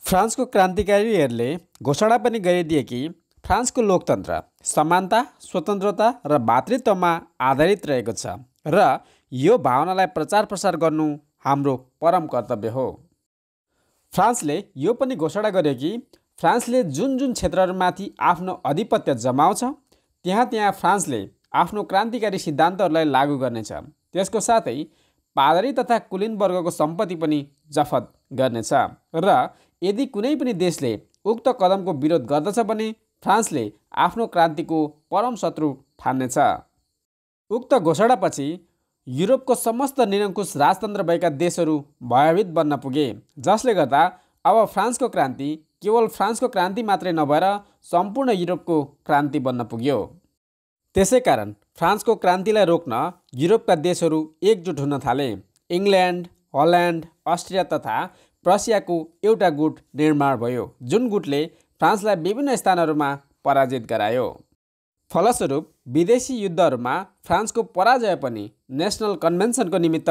फ्रान्सको क्रान्तिकारीहरूले घोषणा पनि गरिदिए कि फ्रान्सको लोकतन्त्र समानता स्वतन्त्रता र भातृत्वमा आधारित रहेको छ र यो भावनालाई प्रचार प्रसार गर्नु हाम्रो परम कर्तव्य हो फ्रान्सले यो पनि घोषणा गर्यो कि फ्रान्सले जुन जुन क्षेत्रहरूमाथि आफ्नो आधिपत्य जमाउँछ त्यहाँ त्यहाँ फ्रान्सले आफ्नो क्रान्तिकारी सिद्धान्तहरूलाई लागू गर्नेछ त्यसको साथै पादरी तथा कुलिन वर्गको सम्पत्ति पनि जफत गर्नेछ र यदि कुनै पनि देशले उक्त कदमको विरोध गर्दछ भने फ्रान्सले आफ्नो क्रान्तिको परम शत्रु ठान्नेछ उक्त घोषणापछि युरोपको समस्त निरङ्कुश राजतन्त्र भएका देशहरू भयभीत बन्न पुगे जसले गर्दा अब फ्रान्सको क्रान्ति केवल फ्रान्सको क्रान्ति मात्रै नभएर सम्पूर्ण युरोपको क्रान्ति बन्न पुग्यो त्यसै कारण फ्रान्सको क्रान्तिलाई रोक्न युरोपका देशहरू एकजुट हुन थाले इङ्ल्यान्ड हल्यान्ड अस्ट्रिया तथा प्रसियाको एउटा गुट निर्माण भयो जुन गुटले फ्रान्सलाई विभिन्न स्थानहरूमा पराजित गरायो फलस्वरूप विदेशी युद्धहरूमा फ्रान्सको पराजय पनि नेसनल कन्भेन्सनको निमित्त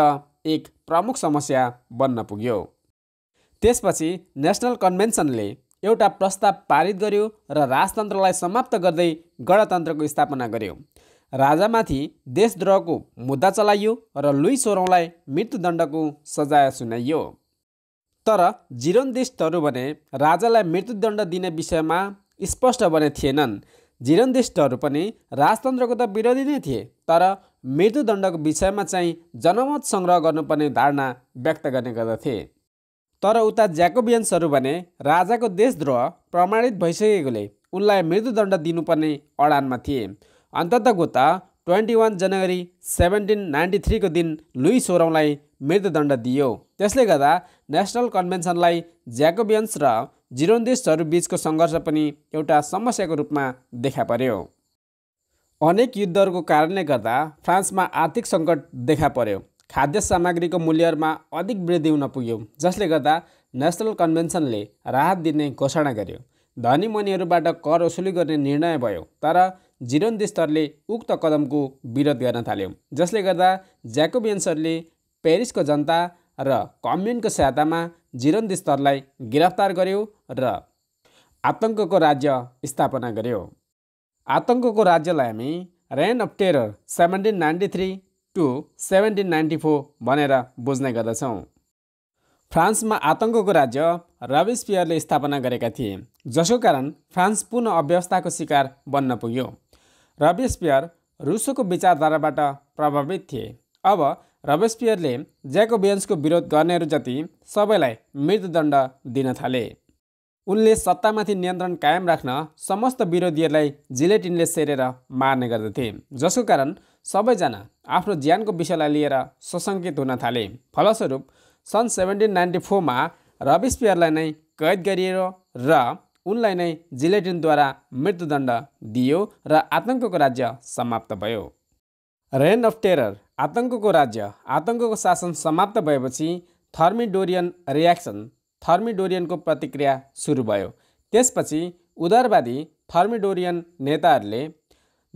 एक प्रमुख समस्या बन्न पुग्यो त्यसपछि नेसनल कन्भेन्सनले एउटा प्रस्ताव पारित गर्यो र राजतन्त्रलाई समाप्त गर्दै गणतन्त्रको स्थापना गर्यो राजामाथि देशद्रोहको मुद्दा चलाइयो र लुई सोह्रौँलाई मृत्युदण्डको सजाय सुनाइयो तर जिरोन्दिष्टहरू भने राजालाई मृत्युदण्ड दिने विषयमा स्पष्ट भने थिएनन् जिरन्दिष्टहरू पनि राजतन्त्रको त विरोधी नै थिए तर मृत्युदण्डको विषयमा चाहिँ जनमत सङ्ग्रह गर्नुपर्ने धारणा व्यक्त गर्ने गर्दथे तर उता ज्याकोबियन्सहरू भने राजाको देशद्रोह प्रमाणित भइसकेकोले उनलाई मृत्युदण्ड दिनुपर्ने अडानमा थिए अन्ततको त ट्वेन्टी वान जनवरी सेभेन्टिन नाइन्टी थ्रीको दिन लुई सोह्रौँलाई मृत्युदण्ड दियो त्यसले गर्दा नेसनल कन्भेन्सनलाई ज्याकोबियन्स र जिरोन्दिस्टहरू बिचको सङ्घर्ष पनि एउटा समस्याको रूपमा देखा पर्यो अनेक युद्धहरूको कारणले गर्दा फ्रान्समा आर्थिक सङ्कट देखा पर्यो खाद्य सामग्रीको मूल्यहरूमा अधिक वृद्धि हुन पुग्यो जसले गर्दा नेसनल कन्भेन्सनले राहत दिने घोषणा गर्यो धनी मनीहरूबाट कर वसुली गर्ने निर्णय भयो तर जिरोन्दिस्तरले उक्त कदमको विरोध गर्न थाल्यो जसले गर्दा ज्याकोबियन्सहरूले पेरिसको जनता र कम्युनको सहायतामा स्तरलाई गिरफ्तार गर्यो र आतङ्कको राज्य स्थापना गर्यो आतङ्कको राज्यलाई हामी reign of terror seventeen ninety three to seventeen ninety four भनेर बुझ्ने गर्दछौँ फ्रान्समा आतङ्कको राज्य रविस पियरले स्थापना गरेका थिए जसको कारण फ्रान्स पुनः अव्यवस्थाको शिकार बन्न पुग्यो रविस पियर रुसोको विचारधाराबाट प्रभावित थिए अब ज्याको ज्याकोबियन्सको विरोध गर्नेहरू जति सबैलाई मृत्युदण्ड दिन थाले उनले सत्तामाथि नियन्त्रण कायम राख्न समस्त विरोधीहरूलाई जिलेटिनले सेरेर मार्ने गर्दथे जसको कारण सबैजना आफ्नो ज्यानको विषयलाई लिएर सशङ्कित हुन थाले फलस्वरूप सन् सेभेन्टिन नाइन्टी फोरमा रबिस्पियरलाई नै कैद गरियो र उनलाई नै जिलेटिनद्वारा मृत्युदण्ड दियो र आतङ्कको राज्य समाप्त भयो रेन अफ टेरर आतङ्कको राज्य आतङ्कको शासन समाप्त भएपछि थर्मिडोरियन रियाक्सन थर्मिडोरियनको प्रतिक्रिया सुरु भयो त्यसपछि उदारवादी थर्मिडोरियन नेताहरूले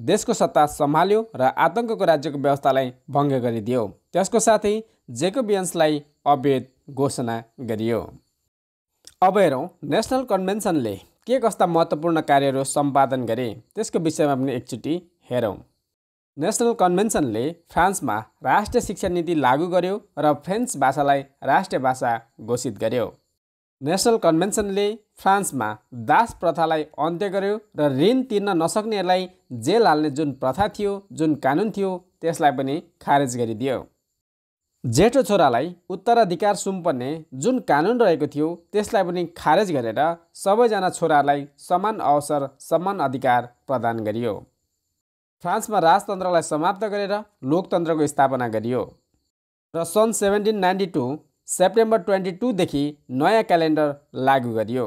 देशको सत्ता सम्हाल्यो र आतङ्कको राज्यको व्यवस्थालाई भङ्ग गरिदियो त्यसको साथै जेकोबियन्सलाई अवैध घोषणा गरियो अब हेरौँ नेसनल कन्भेन्सनले के कस्ता महत्त्वपूर्ण कार्यहरू सम्पादन गरे त्यसको विषयमा पनि एकचोटि हेरौँ नेसनल कन्भेन्सनले फ्रान्समा राष्ट्रिय शिक्षा नीति लागू गर्यो र फ्रेन्च भाषालाई राष्ट्रिय भाषा घोषित गर्यो नेसनल कन्भेन्सनले फ्रान्समा दास प्रथालाई अन्त्य गर्यो र ऋण तिर्न नसक्नेहरूलाई जेल हाल्ने जुन प्रथा थियो जुन कानुन थियो त्यसलाई पनि खारेज गरिदियो जेठो छोरालाई उत्तराधिकार सुम्पर्ने जुन कानुन रहेको थियो त्यसलाई पनि खारेज गरेर सबैजना छोराहरूलाई समान अवसर समान अधिकार प्रदान गरियो फ्रान्समा राजतन्त्रलाई समाप्त गरेर लोकतन्त्रको स्थापना गरियो र सन् seventeen ninety two September twenty टूदेखि नयाँ क्यालेन्डर लागु गरियो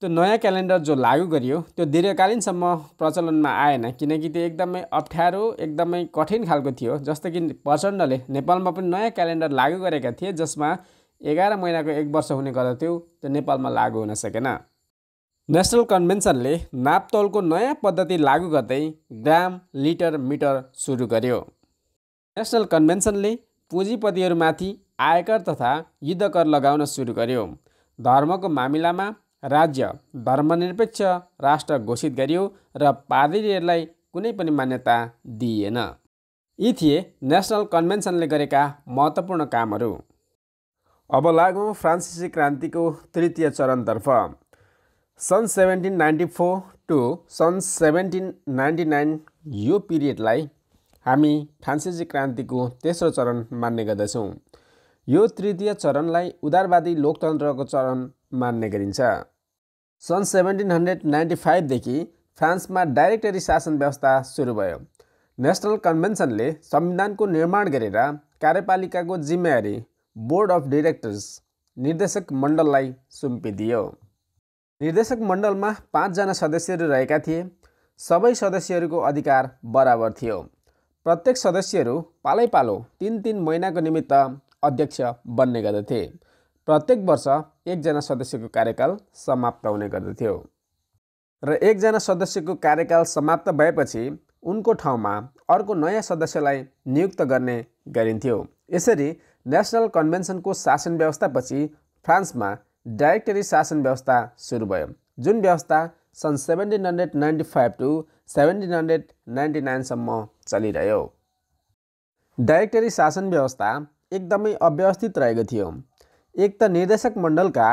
त्यो नयाँ क्यालेन्डर जो लागू गरियो त्यो दीर्घकालीनसम्म प्रचलनमा आएन किनकि त्यो एकदमै अप्ठ्यारो एकदमै कठिन खालको थियो जस्तो कि प्रचण्डले नेपालमा पनि नयाँ क्यालेन्डर लागू गरेका थिए जसमा एघार महिनाको एक वर्ष हुने गर्दथ्यो त्यो नेपालमा लागु हुन सकेन नेसनल कन्भेन्सनले नापतोलको नयाँ पद्धति लागू गर्दै ग्राम लिटर मिटर सुरु गर्यो नेसनल कन्भेन्सनले पुँजीपतिहरूमाथि आयकर तथा युद्धकर लगाउन सुरु गर्यो धर्मको मामिलामा राज्य धर्मनिरपेक्ष राष्ट्र घोषित गरियो र पादरीहरूलाई कुनै पनि मान्यता दिइएन यी थिए नेसनल कन्भेन्सनले गरेका महत्त्वपूर्ण कामहरू अब लागौँ फ्रान्सिसी क्रान्तिको तृतीय चरणतर्फ सन् सेभेन्टिन नाइन्टी फोर टु सन् सेभेन्टिन नाइन्टी नाइन यो पिरियडलाई हामी फ्रान्सिसी क्रान्तिको तेस्रो चरण मान्ने गर्दछौँ यो तृतीय चरणलाई उदारवादी लोकतन्त्रको चरण मान्ने गरिन्छ सन् सेभेन्टिन हन्ड्रेड नाइन्टी फाइभदेखि फ्रान्समा डाइरेक्टरी शासन व्यवस्था सुरु भयो नेसनल कन्भेन्सनले संविधानको निर्माण गरेर कार्यपालिकाको जिम्मेवारी बोर्ड अफ डिरेक्टर्स निर्देशक मण्डललाई सुम्पिदियो निर्देशक मण्डलमा पाँचजना सदस्यहरू रहेका थिए सबै सदस्यहरूको अधिकार बराबर थियो प्रत्येक सदस्यहरू पालो तिन तिन महिनाको निमित्त अध्यक्ष बन्ने गर्दथे प्रत्येक वर्ष एकजना सदस्यको कार्यकाल समाप्त हुने गर्दथ्यो र एकजना सदस्यको कार्यकाल समाप्त भएपछि उनको ठाउँमा अर्को नयाँ सदस्यलाई नियुक्त गर्ने गरिन्थ्यो यसरी नेसनल कन्भेन्सनको शासन व्यवस्थापछि फ्रान्समा डाइरेक्टरी शासन व्यवस्था सुरु भयो जुन व्यवस्था सन् seventeen hundred ninety five to seventeen hundred ninety नाइनसम्म चलिरह्यो डाइरेक्टरी शासन व्यवस्था एकदमै अव्यवस्थित रहेको थियो एक त निर्देशक मण्डलका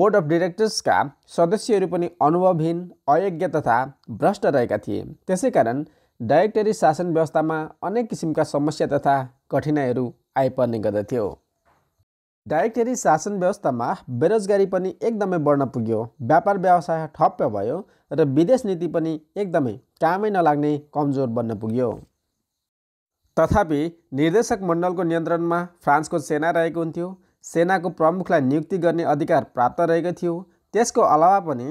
बोर्ड अफ डिरेक्टर्सका सदस्यहरू पनि अनुभवहीन अयोग्य तथा भ्रष्ट रहेका थिए त्यसै कारण डाइरेक्टरी शासन व्यवस्थामा अनेक किसिमका समस्या तथा कठिनाइहरू आइपर्ने गर्दथ्यो डाइरेक्टरी शासन व्यवस्थामा बेरोजगारी पनि एकदमै बढ्न पुग्यो व्यापार व्यवसाय ठप्प भयो र विदेश नीति पनि एकदमै कामै नलाग्ने कमजोर बन्न पुग्यो तथापि निर्देशक मण्डलको नियन्त्रणमा फ्रान्सको सेना रहेको हुन्थ्यो सेनाको प्रमुखलाई नियुक्ति गर्ने अधिकार प्राप्त रहेको थियो त्यसको अलावा पनि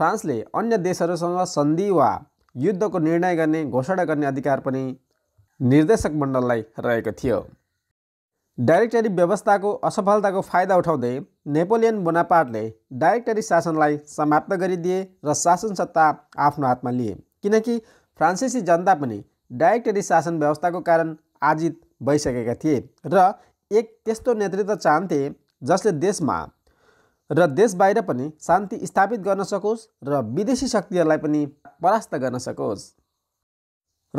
फ्रान्सले अन्य देशहरूसँग सन्धि वा युद्धको निर्णय गर्ने घोषणा गर्ने अधिकार पनि निर्देशक मण्डललाई रहेको थियो डाइरेक्टरी व्यवस्थाको असफलताको फाइदा उठाउँदै नेपोलियन बोनापार्टले डाइरेक्टरी शासनलाई समाप्त गरिदिए र शासन सत्ता आफ्नो हातमा लिए किनकि फ्रान्सेसी जनता पनि डाइरेक्टरी शासन व्यवस्थाको कारण आजित भइसकेका थिए र एक त्यस्तो नेतृत्व चाहन्थे जसले देशमा र देश बाहिर पनि शान्ति स्थापित गर्न सकोस् र विदेशी शक्तिहरूलाई पनि परास्त गर्न सकोस्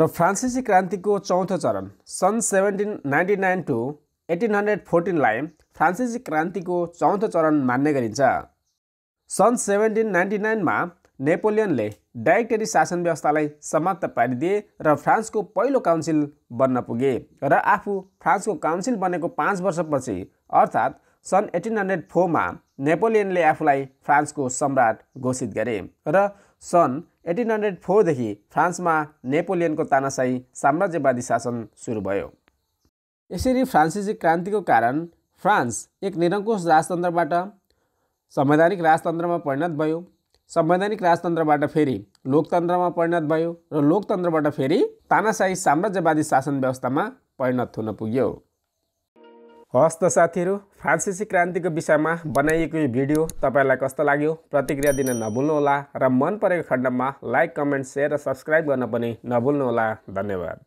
र फ्रान्सेसी क्रान्तिको चौथो चरण सन् seventeen ninety nine to eighteen hundred फोर्टिनलाई फ्रान्सिसी क्रान्तिको चौथो चरण मान्ने गरिन्छ सन् सेभेन्टिन नाइन्टी नाइनमा नेपोलियनले डाइरेक्टरी शासन व्यवस्थालाई समाप्त पारिदिए र फ्रान्सको पहिलो काउन्सिल बन्न पुगे र आफू फ्रान्सको काउन्सिल बनेको पाँच वर्षपछि अर्थात् सन् एटिन हन्ड्रेड फोरमा नेपोलियनले आफूलाई फ्रान्सको सम्राट घोषित गरे र सन् एटिन हन्ड्रेड फोरदेखि फ्रान्समा नेपोलियनको तानासाई साम्राज्यवादी शासन सुरु भयो यसरी फ्रान्सिसी क्रान्तिको कारण फ्रान्स एक निरङ्कुश राजतन्त्रबाट संवैधानिक राजतन्त्रमा परिणत भयो संवैधानिक राजतन्त्रबाट फेरि लोकतन्त्रमा परिणत भयो र लोकतन्त्रबाट फेरि तानाशाही साम्राज्यवादी शासन व्यवस्थामा परिणत हुन पुग्यो हस् त साथीहरू फ्रान्सिसी क्रान्तिको विषयमा बनाइएको यो भिडियो तपाईँलाई कस्तो लाग्यो प्रतिक्रिया दिन नभुल्नुहोला र मन परेको खण्डमा लाइक कमेन्ट सेयर र सब्सक्राइब गर्न पनि नभुल्नुहोला धन्यवाद